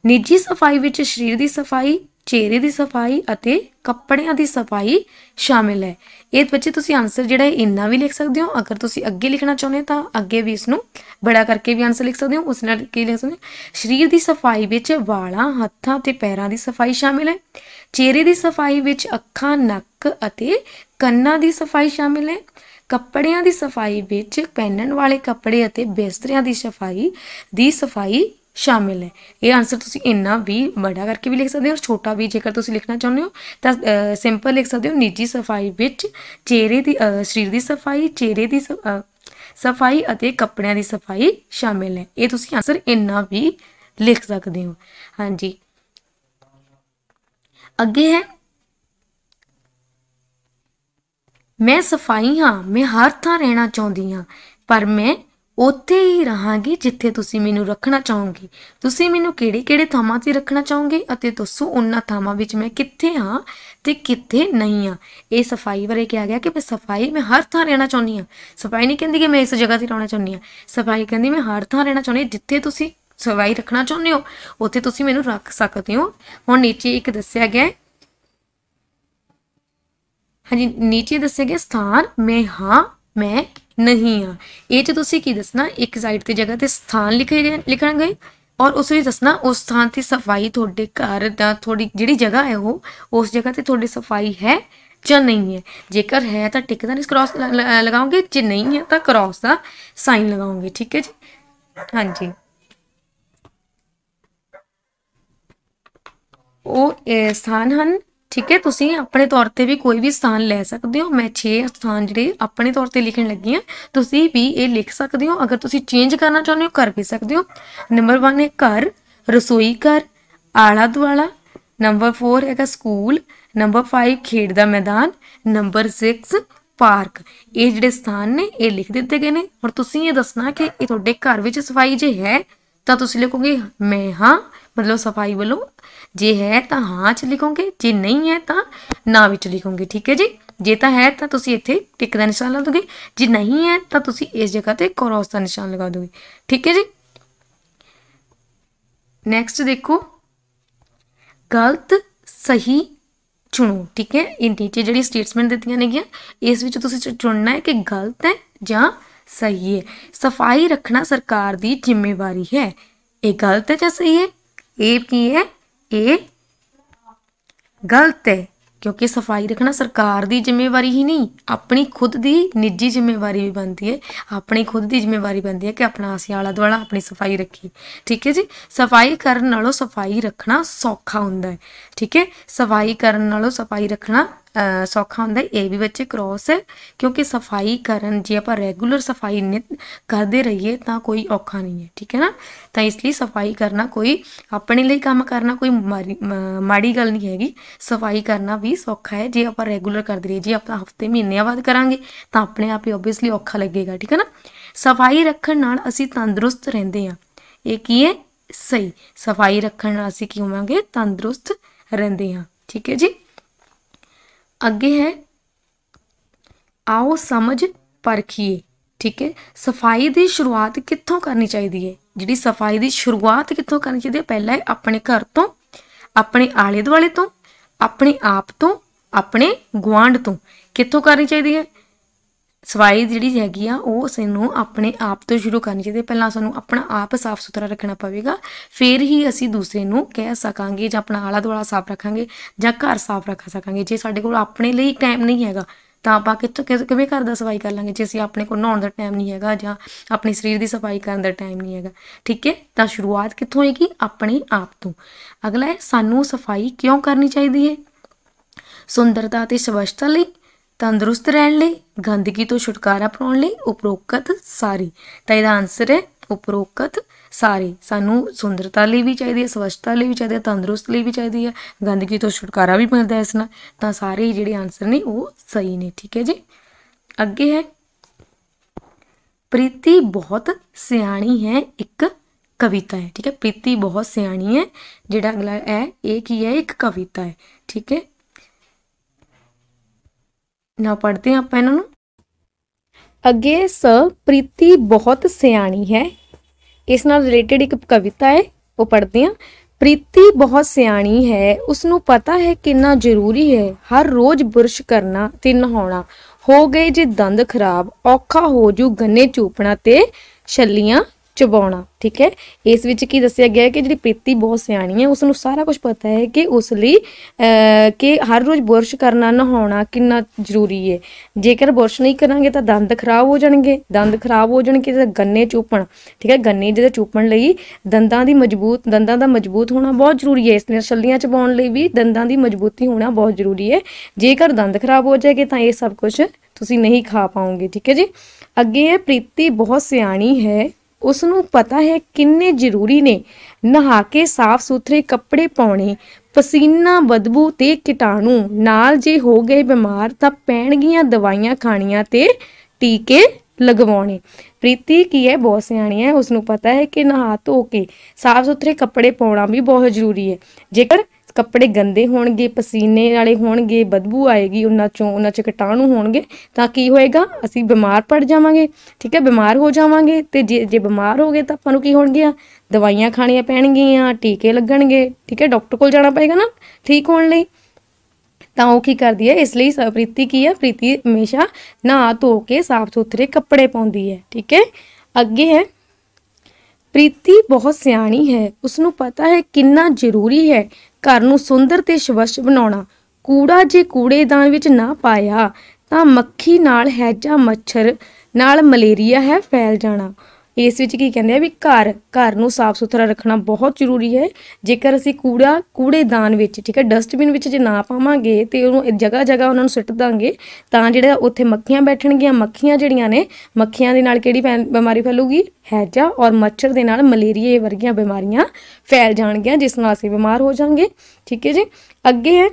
ਨਿੱਜੀ ਸਫਾਈ ਵਿੱਚ ਸਰੀਰ ਦੀ ਸਫਾਈ ਚਿਹਰੇ ਦੀ ਸਫਾਈ ਅਤੇ ਕੱਪੜਿਆਂ ਦੀ ਸਫਾਈ ਸ਼ਾਮਿਲ ਹੈ ਇਹ ਬੱਚੇ ਤੁਸੀਂ ਆਨਸਰ ਜਿਹੜਾ ਹੈ ਇੰਨਾ ਵੀ ਲਿਖ ਸਕਦੇ ਹੋ ਅਗਰ ਤੁਸੀਂ ਅੱਗੇ ਲਿਖਣਾ ਚਾਹੁੰਦੇ ਤਾਂ ਅੱਗੇ ਵੀ ਇਸ ਨੂੰ ਬੜਾ ਕਰਕੇ ਵੀ ਆਨਸਰ ਲਿਖ ਸਕਦੇ ਹੋ ਉਸ ਨਾਲ ਕੀ ਲਿਖ ਸਕਦੇ ਹੋ ਸਰੀਰ ਦੀ ਸਫਾਈ ਵਿੱਚ ਵਾਲਾਂ ਹੱਥਾਂ ਤੇ ਪੈਰਾਂ ਦੀ ਸਫਾਈ ਸ਼ਾਮਿਲ ਹੈ ਚਿਹਰੇ ਦੀ ਸਫਾਈ ਵਿੱਚ ਅੱਖਾਂ ਨੱਕ ਅਤੇ ਕੰਨਾਂ ਦੀ ਸਫਾਈ ਸ਼ਾਮਿਲ ਹੈ ਕੱਪੜਿਆਂ ਦੀ ਸਫਾਈ ਵਿੱਚ ਪਹਿਨਣ ਵਾਲੇ ਕੱਪੜੇ ਅਤੇ ਬਿਸਤਰਿਆਂ ਦੀ ਸਫਾਈ ਦੀ ਸਫਾਈ ਸ਼ਾਮਿਲ ਹੈ ਇਹ ਆਨਸਰ ਤੁਸੀਂ ਇੰਨਾ ਵੀ ਵੱਡਾ ਕਰਕੇ ਵੀ ਲਿਖ ਸਕਦੇ ਹੋ ਔਰ ਛੋਟਾ ਵੀ ਜੇਕਰ ਤੁਸੀਂ ਲਿਖਣਾ ਚਾਹੁੰਦੇ ਹੋ ਤਾਂ ਸਿੰਪਲ ਲਿਖ ਸਕਦੇ ਹੋ ਨਿੱਜੀ ਸਫਾਈ ਵਿੱਚ ਚਿਹਰੇ ਦੀ ਸਰੀਰ ਦੀ ਸਫਾਈ ਚਿਹਰੇ ਦੀ ਸਫਾਈ ਅਤੇ ਕੱਪੜਿਆਂ ਦੀ ਸਫਾਈ ਸ਼ਾਮਿਲ ਹੈ ਇਹ ਤੁਸੀਂ ਆਨਸਰ ਇੰਨਾ ਵੀ ਲਿਖ ਸਕਦੇ ਹੋ ਹਾਂਜੀ ਅੱਗੇ ਹੈ ਮੈਂ ਸਫਾਈ ਹਾਂ ਮੈਂ ਹਰ ਥਾਂ ਰਹਿਣਾ ਚਾਹੁੰਦੀ ਹਾਂ ਪਰ ਮੈਂ ਉੱਥੇ ਹੀ ਰਹਾਂਗੀ ਜਿੱਥੇ ਤੁਸੀਂ ਮੈਨੂੰ ਰੱਖਣਾ ਚਾਹੋਗੇ ਤੁਸੀਂ ਮੈਨੂੰ ਕਿਹੜੇ-ਕਿਹੜੇ ਥਾਵਾਂ 'ਤੇ ਰੱਖਣਾ ਚਾਹੋਗੇ ਅਤੇ ਦੱਸੋ ਉਹਨਾਂ ਥਾਵਾਂ ਵਿੱਚ ਮੈਂ ਕਿੱਥੇ ਹਾਂ ਤੇ ਕਿੱਥੇ ਨਹੀਂ ਹਾਂ ਇਹ ਸਫਾਈ ਬਾਰੇ ਕਿਹਾ ਗਿਆ ਕਿ ਮੈਂ ਸਫਾਈ ਮੈਂ ਹਰ ਥਾਂ ਰਹਿਣਾ ਚਾਹੁੰਦੀ ਹਾਂ ਸਫਾਈ ਨਹੀਂ ਕਹਿੰਦੀ ਕਿ ਮੈਂ ਇਸ ਜਗ੍ਹਾ 'ਤੇ ਰਹਿਣਾ ਚਾਹੁੰਦੀ ਹਾਂ ਸਫਾਈ ਕਹਿੰਦੀ ਮੈਂ ਹਰ ਥਾਂ ਰਹਿਣਾ ਚਾਹੁੰਦੀ ਜਿੱਥੇ ਤੁਸੀਂ ਸਫਾਈ ਰੱਖਣਾ ਚਾਹੁੰਦੇ ਹੋ ਉੱਥੇ ਤੁਸੀਂ ਮੈਨੂੰ ਰੱਖ ਸਕਦੇ ਹੋ ਹੁਣ ਨੀਚੇ ਇੱਕ ਦੱਸਿਆ ਗਿਆ ਹੈ ਹਾਂਜੀ ਨੀਚੇ ਦੱਸੇ ਗਏ ਸਥਾਨ ਮੈਂ ਹਾਂ ਮੈਂ ਨਹੀਂ ਆ ਇਹ 'ਚ ਤੁਸੀਂ ਕੀ ਦੱਸਣਾ ਇੱਕ ਸਾਈਡ ਤੇ ਜਗ੍ਹਾ ਤੇ ਸਥਾਨ ਲਿਖੇ ਗਏ ਲਿਖਣ ਗਏ ਔਰ ਉਸ ਵਿੱਚ ਦੱਸਣਾ ਉਸ ਸਥਾਨ ਦੀ ਸਫਾਈ ਤੁਹਾਡੇ ਘਰ ਦਾ ਥੋੜੀ ਜਿਹੜੀ ਜਗ੍ਹਾ ਹੈ ਉਹ ਉਸ ਜਗ੍ਹਾ ਤੇ ਤੁਹਾਡੀ ਸਫਾਈ ਹੈ ਜਾਂ ਨਹੀਂ ਹੈ ਜੇਕਰ ਹੈ ਤਾਂ ਟਿਕ ਦਾ ਕ੍ਰਾਸ ਲਗਾਉਂਗੇ ਜੇ ਨਹੀਂ ਹੈ ਤਾਂ ਕ੍ਰਾਸ ਦਾ ਸਾਈਨ ਲਗਾਉਂਗੇ ਠੀਕ ਹੈ ਜੀ ਹਾਂਜੀ ਉਹ ਸਥਾਨ ਹਨ ਠੀਕ ਹੈ ਤੁਸੀਂ ਆਪਣੇ ਤੌਰ ਤੇ ਵੀ ਕੋਈ ਵੀ ਸਥਾਨ ਲੈ ਸਕਦੇ ਹੋ ਮੈਂ 6 ਸਥਾਨ ਜਿਹੜੇ ਆਪਣੇ ਤੌਰ ਤੇ ਲਿਖਣ ਲੱਗੀ ਹਾਂ ਤੁਸੀਂ ਵੀ ਇਹ ਲਿਖ ਸਕਦੇ ਹੋ ਅਗਰ ਤੁਸੀਂ ਚੇਂਜ ਕਰਨਾ ਚਾਹੁੰਦੇ ਹੋ ਕਰ ਵੀ ਸਕਦੇ ਹੋ ਨੰਬਰ 1 ਹੈ ਘਰ ਰਸੋਈ ਘਰ ਆਲਾ ਦੁਆਲਾ ਨੰਬਰ 4 ਹੈਗਾ ਸਕੂਲ ਨੰਬਰ 5 ਖੇਡ ਦਾ ਮੈਦਾਨ ਨੰਬਰ 6 ਪਾਰਕ ਇਹ ਜਿਹੜੇ ਸਥਾਨ ਨੇ ਇਹ ਲਿਖ ਦਿੱਤੇ ਗਏ ਨੇ ਹੁਣ ਤੁਸੀਂ ਇਹ ਦੱਸਣਾ ਕਿ ਇਹ ਤੁਹਾਡੇ ਘਰ ਵਿੱਚ ਸਫਾਈ ਜੇ ਹੈ ਤਾਂ ਤੁਸੀਂ ਲਿਖੋਗੇ ਮੈਂ ਹਾਂ ਮਤਲਬ ਸਫਾਈ ਵੱਲੋਂ ਜੇ ਹੈ ਤਾਂ ਹਾਂ ਚ ਲਿਖੋਗੇ ਜੇ ਨਹੀਂ ਹੈ ਤਾਂ ਨਾ ਵਿੱਚ ਲਿਖੋਗੇ ਠੀਕ ਹੈ ਜੀ ਜੇ ਤਾਂ ਹੈ ਤਾਂ ਤੁਸੀਂ ਇੱਥੇ ਟਿਕ ਦਾ ਨਿਸ਼ਾਨ ਲਾ ਦੋਗੇ ਜੇ ਨਹੀਂ ਹੈ ਤਾਂ ਤੁਸੀਂ ਇਸ ਜਗ੍ਹਾ ਤੇ ਕਰੋਸ ਦਾ ਨਿਸ਼ਾਨ ਲਗਾ ਦੋਗੇ ਠੀਕ ਹੈ ਜੀ ਨੈਕਸਟ ਦੇਖੋ ਗਲਤ ਸਹੀ ਚੁਣੋ ਠੀਕ ਹੈ ਇਹ ਨੀਚੇ ਜਿਹੜੀ ਸਟੇਟਮੈਂਟ ਦਿੱਤੀਆਂ ਨੇਗੀਆਂ ਇਸ ਵਿੱਚ ਤੁਸੀਂ ਚੁਣਨਾ ਹੈ ਕਿ ਗਲਤ ਹੈ ਜਾਂ ਸਹੀ ਹੈ ਸਫਾਈ ਰੱਖਣਾ ਸਰਕਾਰ ਦੀ ਜ਼ਿੰਮੇਵਾਰੀ ਹੈ ਇਹ ਗਲਤ ਹੈ ਜਾਂ ਸਹੀ ਹੈ ए ਕੀ ਹੈ ए ਗਲਤ ਹੈ ਕਿਉਂਕਿ ਸਫਾਈ ਰੱਖਣਾ ਸਰਕਾਰ ਦੀ ਜ਼ਿੰਮੇਵਾਰੀ ਹੀ ਨਹੀਂ ਆਪਣੀ ਖੁਦ ਦੀ ਨਿੱਜੀ ਜ਼ਿੰਮੇਵਾਰੀ ਵੀ ਬਣਦੀ ਹੈ ਆਪਣੀ ਖੁਦ ਦੀ ਜ਼ਿੰਮੇਵਾਰੀ ਬਣਦੀ ਹੈ ਕਿ ਆਪਣਾ ਅਸੀਂ ਆਲਾ ਦੁਆਲਾ ਆਪਣੀ ਸਫਾਈ ਰੱਖੀ ਠੀਕ ਹੈ ਜੀ ਸਫਾਈ ਕਰਨ ਨਾਲੋਂ ਸਫਾਈ ਰੱਖਣਾ ਸੌਖਾ ਹੁੰਦਾ ਹੈ ਠੀਕ ਹੈ ਸਫਾਈ ਕਰਨ ਨਾਲੋਂ ਸਫਾਈ ਰੱਖਣਾ ਸੌਖਾ ਹੁੰਦਾ ਇਹ ਵੀ ਬੱਚੇ ਕ੍ਰੋਸ ਹੈ ਕਿਉਂਕਿ ਸਫਾਈ ਕਰਨ ਜੇ ਆਪਾਂ ਰੈਗੂਲਰ ਸਫਾਈ ਨਿਤ ਕਰਦੇ ਰਹੀਏ ਤਾਂ ਕੋਈ ਔਖਾ ਨਹੀਂ ਹੈ ਠੀਕ ਹੈ ਨਾ ਤਾਂ ਇਸ ਲਈ ਸਫਾਈ ਕਰਨਾ ਕੋਈ ਆਪਣੇ ਲਈ ਕੰਮ ਕਰਨਾ ਕੋਈ ਮਾੜੀ ਗੱਲ ਨਹੀਂ ਹੈਗੀ ਸਫਾਈ ਕਰਨਾ ਵੀ ਸੌਖਾ ਹੈ ਜੇ ਆਪਾਂ ਰੈਗੂਲਰ ਕਰਦੇ ਰਹੀਏ ਜੇ ਆਪਾਂ ਹਫਤੇ ਮਹੀਨਿਆਂ ਬਾਅਦ ਕਰਾਂਗੇ ਤਾਂ ਆਪਣੇ ਆਪ ਹੀ ਆਬਵੀਅਸਲੀ ਔਖਾ ਲੱਗੇਗਾ ਠੀਕ ਹੈ ਨਾ ਸਫਾਈ ਰੱਖਣ ਨਾਲ ਅਸੀਂ ਤੰਦਰੁਸਤ ਰਹਿੰਦੇ ਹਾਂ ਇਹ ਕੀ ਹੈ ਸਹੀ ਸਫਾਈ ਰੱਖਣ ਨਾਲ ਅਸੀਂ ਕੀ ਹੋਵਾਂਗੇ ਤੰਦਰੁਸਤ ਰਹਿੰਦੇ ਹਾਂ ਠੀਕ ਹੈ ਜੀ ਅੱਗੇ ਹੈ ਆਓ ਸਮਝ ਪਰਖੀਏ ਠੀਕ ਹੈ ਸਫਾਈ ਦੀ ਸ਼ੁਰੂਆਤ ਕਿੱਥੋਂ ਕਰਨੀ ਚਾਹੀਦੀ ਹੈ ਜਿਹੜੀ ਸਫਾਈ ਦੀ ਸ਼ੁਰੂਆਤ ਕਿੱਥੋਂ ਕਰਨੀ ਚਾਹੀਦੀ ਹੈ ਪਹਿਲਾਂ ਆਪਣੇ ਘਰ ਤੋਂ ਆਪਣੇ ਆਲੇ ਦੁਆਲੇ ਤੋਂ ਆਪਣੇ ਆਪ ਤੋਂ ਆਪਣੇ ਗੁਆਂਢ ਤੋਂ ਕਿੱਥੋਂ ਕਰਨੀ ਚਾਹੀਦੀ ਹੈ ਸਫਾਈ ਜਿਹੜੀ ਹੈਗੀ ਆ ਉਹ ਸਾਨੂੰ ਆਪਣੇ ਆਪ ਤੋਂ ਸ਼ੁਰੂ ਕਰਨੀ ਚਾਹੀਦੀ ਪਹਿਲਾਂ ਸਾਨੂੰ ਆਪਣਾ ਆਪ ਸਾਫ਼ ਸੁਥਰਾ ਰੱਖਣਾ ਪਵੇਗਾ ਫਿਰ ਹੀ ਅਸੀਂ ਦੂਸਰੇ ਨੂੰ ਕਹਿ ਸਕਾਂਗੇ ਜਾਂ ਆਪਣਾ ਆਲਾ ਦੁਆਲਾ ਸਾਫ਼ ਰੱਖਾਂਗੇ ਜਾਂ ਘਰ ਸਾਫ਼ ਰੱਖ ਸਕਾਂਗੇ ਜੇ ਸਾਡੇ ਕੋਲ ਆਪਣੇ ਲਈ ਟਾਈਮ ਨਹੀਂ ਹੈਗਾ ਤਾਂ ਆਪਾਂ ਕਿੱਥੋਂ ਕਿਵੇਂ ਘਰ ਦਾ ਸਫਾਈ ਕਰ ਲਾਂਗੇ ਜੇ ਅਸੀਂ ਆਪਣੇ ਕੋਲ ਨਹਾਉਣ ਦਾ ਟਾਈਮ ਨਹੀਂ ਹੈਗਾ ਜਾਂ ਆਪਣੇ ਸਰੀਰ ਦੀ ਸਫਾਈ ਕਰਨ ਦਾ ਟਾਈਮ ਨਹੀਂ ਹੈਗਾ ਠੀਕ ਹੈ ਤਾਂ ਸ਼ੁਰੂਆਤ ਕਿੱਥੋਂ ਹੈਗੀ ਆਪਣੇ ਆਪ ਤੋਂ ਅਗਲਾ ਹੈ ਸਾਨੂੰ ਸਫਾਈ ਕਿਉਂ ਕਰਨੀ ਚਾਹੀਦੀ ਹੈ ਸੁੰਦਰਤਾ ਤੇ ਸਵੱਛਤਾ ਲਈ ਤੰਦਰੁਸਤ ਰਹਿਣ ਲਈ ਗੰਦਗੀ ਤੋਂ ਛੁਟਕਾਰਾ ਪਾਉਣ ਲਈ ਉਪਰੋਕਤ ਸਾਰੇ ਤਾਂ ਇਹਦਾ ਆਨਸਰ ਹੈ ਉਪਰੋਕਤ ਸਾਰੇ ਸਾਨੂੰ ਸੁੰਦਰਤਾ ਲਈ ਵੀ ਚਾਹੀਦੀ ਹੈ ਸਵੱਛਤਾ ਲਈ ਵੀ ਚਾਹੀਦੀ ਹੈ ਤੰਦਰੁਸਤ ਲਈ ਵੀ ਚਾਹੀਦੀ ਹੈ ਗੰਦਗੀ ਤੋਂ ਛੁਟਕਾਰਾ ਵੀ ਮਿਲਦਾ ਹੈ ਇਸ ਨਾਲ ਤਾਂ ਸਾਰੇ ਜਿਹੜੇ ਆਨਸਰ ਨੇ ਉਹ ਸਹੀ ਨੇ ਠੀਕ ਹੈ ਜੀ ਅੱਗੇ ਹੈ ਪ੍ਰੀਤੀ ਬਹੁਤ ਸਿਆਣੀ ਹੈ ਇੱਕ ਕਵਿਤਾ ਹੈ ਠੀਕ ਹੈ ਪ੍ਰੀਤੀ ਬਹੁਤ ਸਿਆਣੀ ਹੈ ਜਿਹੜਾ ਅਗਲਾ ਹੈ ਇਹ ਕੀ ਹੈ ਇੱਕ ਕਵਿਤਾ ਹੈ ਠੀਕ ਹੈ ਨਾ ਪੜਦੇ ਆਪਾਂ ਇਹਨਾਂ ਨੂੰ ਅੱਗੇ ਸ ਪ੍ਰੀਤੀ ਬਹੁਤ ਸਿਆਣੀ ਹੈ ਇਸ ਨਾਲ ਰਿਲੇਟਡ ਇੱਕ ਕਵਿਤਾ ਹੈ ਉਹ ਪੜਦੇ ਆ ਪ੍ਰੀਤੀ ਬਹੁਤ ਸਿਆਣੀ ਹੈ ਉਸ ਨੂੰ ਪਤਾ ਹੈ ਕਿੰਨਾ ਜ਼ਰੂਰੀ ਹੈ ਹਰ ਰੋਜ਼ ਬੁਰਸ਼ ਕਰਨਾ ਤੇ ਨਹਾਉਣਾ ਹੋ ਗਏ ਜੇ ਦੰਦ ਖਰਾਬ ਔਖਾ ਹੋ ਜੂ ਗੰਨੇ ਚੂਪਣਾ ਤੇ ਛੱਲੀਆਂ ਚਬਾਉਣਾ ਠੀਕ ਹੈ ਇਸ ਵਿੱਚ ਕੀ ਦੱਸਿਆ ਗਿਆ ਹੈ ਕਿ ਜਿਹੜੀ ਪ੍ਰੀਤੀ ਬਹੁਤ ਸਿਆਣੀ ਹੈ ਉਸ ਨੂੰ ਸਾਰਾ ਕੁਝ ਪਤਾ ਹੈ ਕਿ ਉਸ ਲਈ ਕਿ ਹਰ ਰੋਜ਼ ਬੁਰਸ਼ ਕਰਨਾ ਨਹਾਉਣਾ ਕਿੰਨਾ ਜ਼ਰੂਰੀ ਹੈ ਜੇਕਰ ਬੁਰਸ਼ ਨਹੀਂ ਕਰਾਂਗੇ ਤਾਂ ਦੰਦ ਖਰਾਬ ਹੋ ਜਾਣਗੇ ਦੰਦ ਖਰਾਬ ਹੋ ਜਾਣਗੇ ਤਾਂ ਗੰਨੇ ਚੂਪਣ ਠੀਕ ਹੈ ਗੰਨੇ ਜਿਹਦੇ ਚੂਪਣ ਲਈ ਦੰਦਾਂ ਦੀ ਮਜ਼ਬੂਤ ਦੰਦਾਂ ਦਾ ਮਜ਼ਬੂਤ ਹੋਣਾ ਬਹੁਤ ਜ਼ਰੂਰੀ ਹੈ ਇਸ ਲਈ ਛੱਲੀਆਂ ਚਬਾਉਣ ਲਈ ਵੀ ਦੰਦਾਂ ਦੀ ਮਜ਼ਬੂਤੀ ਹੋਣਾ ਬਹੁਤ ਜ਼ਰੂਰੀ ਹੈ ਜੇਕਰ ਦੰਦ ਖਰਾਬ ਹੋ ਜਾਏਗੇ ਤਾਂ ਇਹ ਸਭ ਕੁਝ ਤੁਸੀਂ ਨਹੀਂ ਖਾ ਪਾਓਗੇ ਠੀਕ ਹੈ ਜੀ ਅੱਗੇ ਹੈ ਪ੍ਰੀਤੀ ਬਹੁਤ ਸਿਆਣੀ ਹੈ ਉਸ ਨੂੰ ਪਤਾ ਹੈ ਕਿੰਨੇ ਜ਼ਰੂਰੀ ਨੇ ਨਹਾ ਕੇ ਸਾਫ਼ ਸੁਥਰੇ ਕੱਪੜੇ ਪਾਉਣੇ ਪਸੀਨਾ ਬਦਬੂ ਤੇ ਕੀਟਾਣੂ ਨਾਲ ਜੇ ਹੋ ਗਏ ਬਿਮਾਰ ਤਾਂ ਪੈਣਗੀਆਂ ਦਵਾਈਆਂ ਖਾਣੀਆਂ ਤੇ ਟੀਕੇ ਲਗਵਾਉਣੇ ਪ੍ਰੀਤੀ ਕੀ ਹੈ ਬਹੁਤ ਸਿਆਣੀ ਹੈ ਉਸ ਨੂੰ ਪਤਾ ਹੈ ਕਿ ਨਹਾ ਧੋ ਕੇ ਸਾਫ਼ ਸੁਥਰੇ ਕੱਪੜੇ ਪਾਉਣਾ ਵੀ ਬਹੁਤ ਜ਼ਰੂਰੀ ਹੈ ਜੇਕਰ ਕੱਪੜੇ ਗੰਦੇ ਹੋਣਗੇ ਪਸੀਨੇ ਵਾਲੇ ਹੋਣਗੇ ਬਦਬੂ ਆਏਗੀ ਉਹਨਾਂ ਚੋਂ ਉਹਨਾਂ 'ਚ ਕਟਾਣੂ ਹੋਣਗੇ ਤਾਂ ਕੀ ਹੋਏਗਾ ਅਸੀਂ ਬਿਮਾਰ ਪੜ ਜਾਵਾਂਗੇ ਠੀਕ ਹੈ ਬਿਮਾਰ ਹੋ ਜਾਵਾਂਗੇ ਤੇ ਜੇ ਜੇ ਬਿਮਾਰ ਹੋ ਗਏ ਤਾਂ ਆਪਾਂ ਨੂੰ ਕੀ ਹੋਣਗੀਆਂ ਦਵਾਈਆਂ ਖਾਣੀਆਂ ਪੈਣਗੀਆਂ ਟੀਕੇ ਲੱਗਣਗੇ ਠੀਕ ਹੈ ਡਾਕਟਰ ਕੋਲ ਜਾਣਾ ਪਏਗਾ ਨਾ ਠੀਕ ਹੋਣ ਲਈ ਤਾਂ ਉਹ ਕੀ ਕਰਦੀ ਹੈ ਇਸ ਲਈ ਸਪ੍ਰੀਤੀ ਕੀ ਹੈ ਪ੍ਰੀਤੀ ਹਮੇਸ਼ਾ ਨਹਾ ਧੋ ਕੇ ਸਾਫ਼ ਸੁਥਰੇ ਕੱਪੜੇ ਪਾਉਂਦੀ ਹੈ ਠੀਕ ਹੈ ਅੱਗੇ ਹੈ ਪ੍ਰੀਤੀ ਬਹੁਤ ਸਿਆਣੀ ਹੈ ਉਸ ਨੂੰ ਪਤਾ ਹੈ ਕਿੰਨਾ ਜ਼ਰੂਰੀ ਹੈ ਘਰ ਨੂੰ ਸੁੰਦਰ ਤੇ ਸਵੱਛ ਬਣਾਉਣਾ ਕੂੜਾ ਜੇ ਕੂੜੇਦਾਨ ਵਿੱਚ ਨਾ ਪਾਇਆ ਤਾਂ ਮੱਖੀ ਨਾਲ ਹੈਜਾ ਮੱਛਰ ਨਾਲ ਮਲੇਰੀਆ ਹੈ ਫੈਲ ਜਾਣਾ ਇਸ ਵਿੱਚ ਕੀ ਕਹਿੰਦੇ ਆ ਵੀ ਘਰ ਘਰ ਨੂੰ ਸਾਫ਼ ਸੁਥਰਾ ਰੱਖਣਾ ਬਹੁਤ ਜ਼ਰੂਰੀ ਹੈ ਜੇਕਰ ਅਸੀਂ ਕੂੜਾ ਕੂੜੇਦਾਨ ਵਿੱਚ ਠੀਕ ਹੈ ਡਸਟਬਿਨ ਵਿੱਚ ਜੇ ਨਾ ਪਾਵਾਂਗੇ ਤੇ ਉਹਨੂੰ ਜਗ੍ਹਾ ਜਗ੍ਹਾ ਉਹਨਾਂ ਨੂੰ ਸਿੱਟ ਦਾਂਗੇ ਤਾਂ ਜਿਹੜਾ ਉੱਥੇ ਮੱਖੀਆਂ ਬੈਠਣਗੀਆਂ ਮੱਖੀਆਂ ਜਿਹੜੀਆਂ ਨੇ ਮੱਖੀਆਂ ਦੇ ਨਾਲ ਕਿਹੜੀ ਬਿਮਾਰੀ ਫੈਲੂਗੀ ਹੈਜਾ ਔਰ ਮੱਛਰ ਦੇ ਨਾਲ ਮਲੇਰੀਏ ਵਰਗੀਆਂ ਬਿਮਾਰੀਆਂ ਫੈਲ ਜਾਣਗੀਆਂ ਜਿਸ ਨਾਲ ਅਸੀਂ ਬਿਮਾਰ ਹੋ ਜਾਾਂਗੇ ਠੀਕ ਹੈ ਜੀ ਅੱਗੇ ਹੈ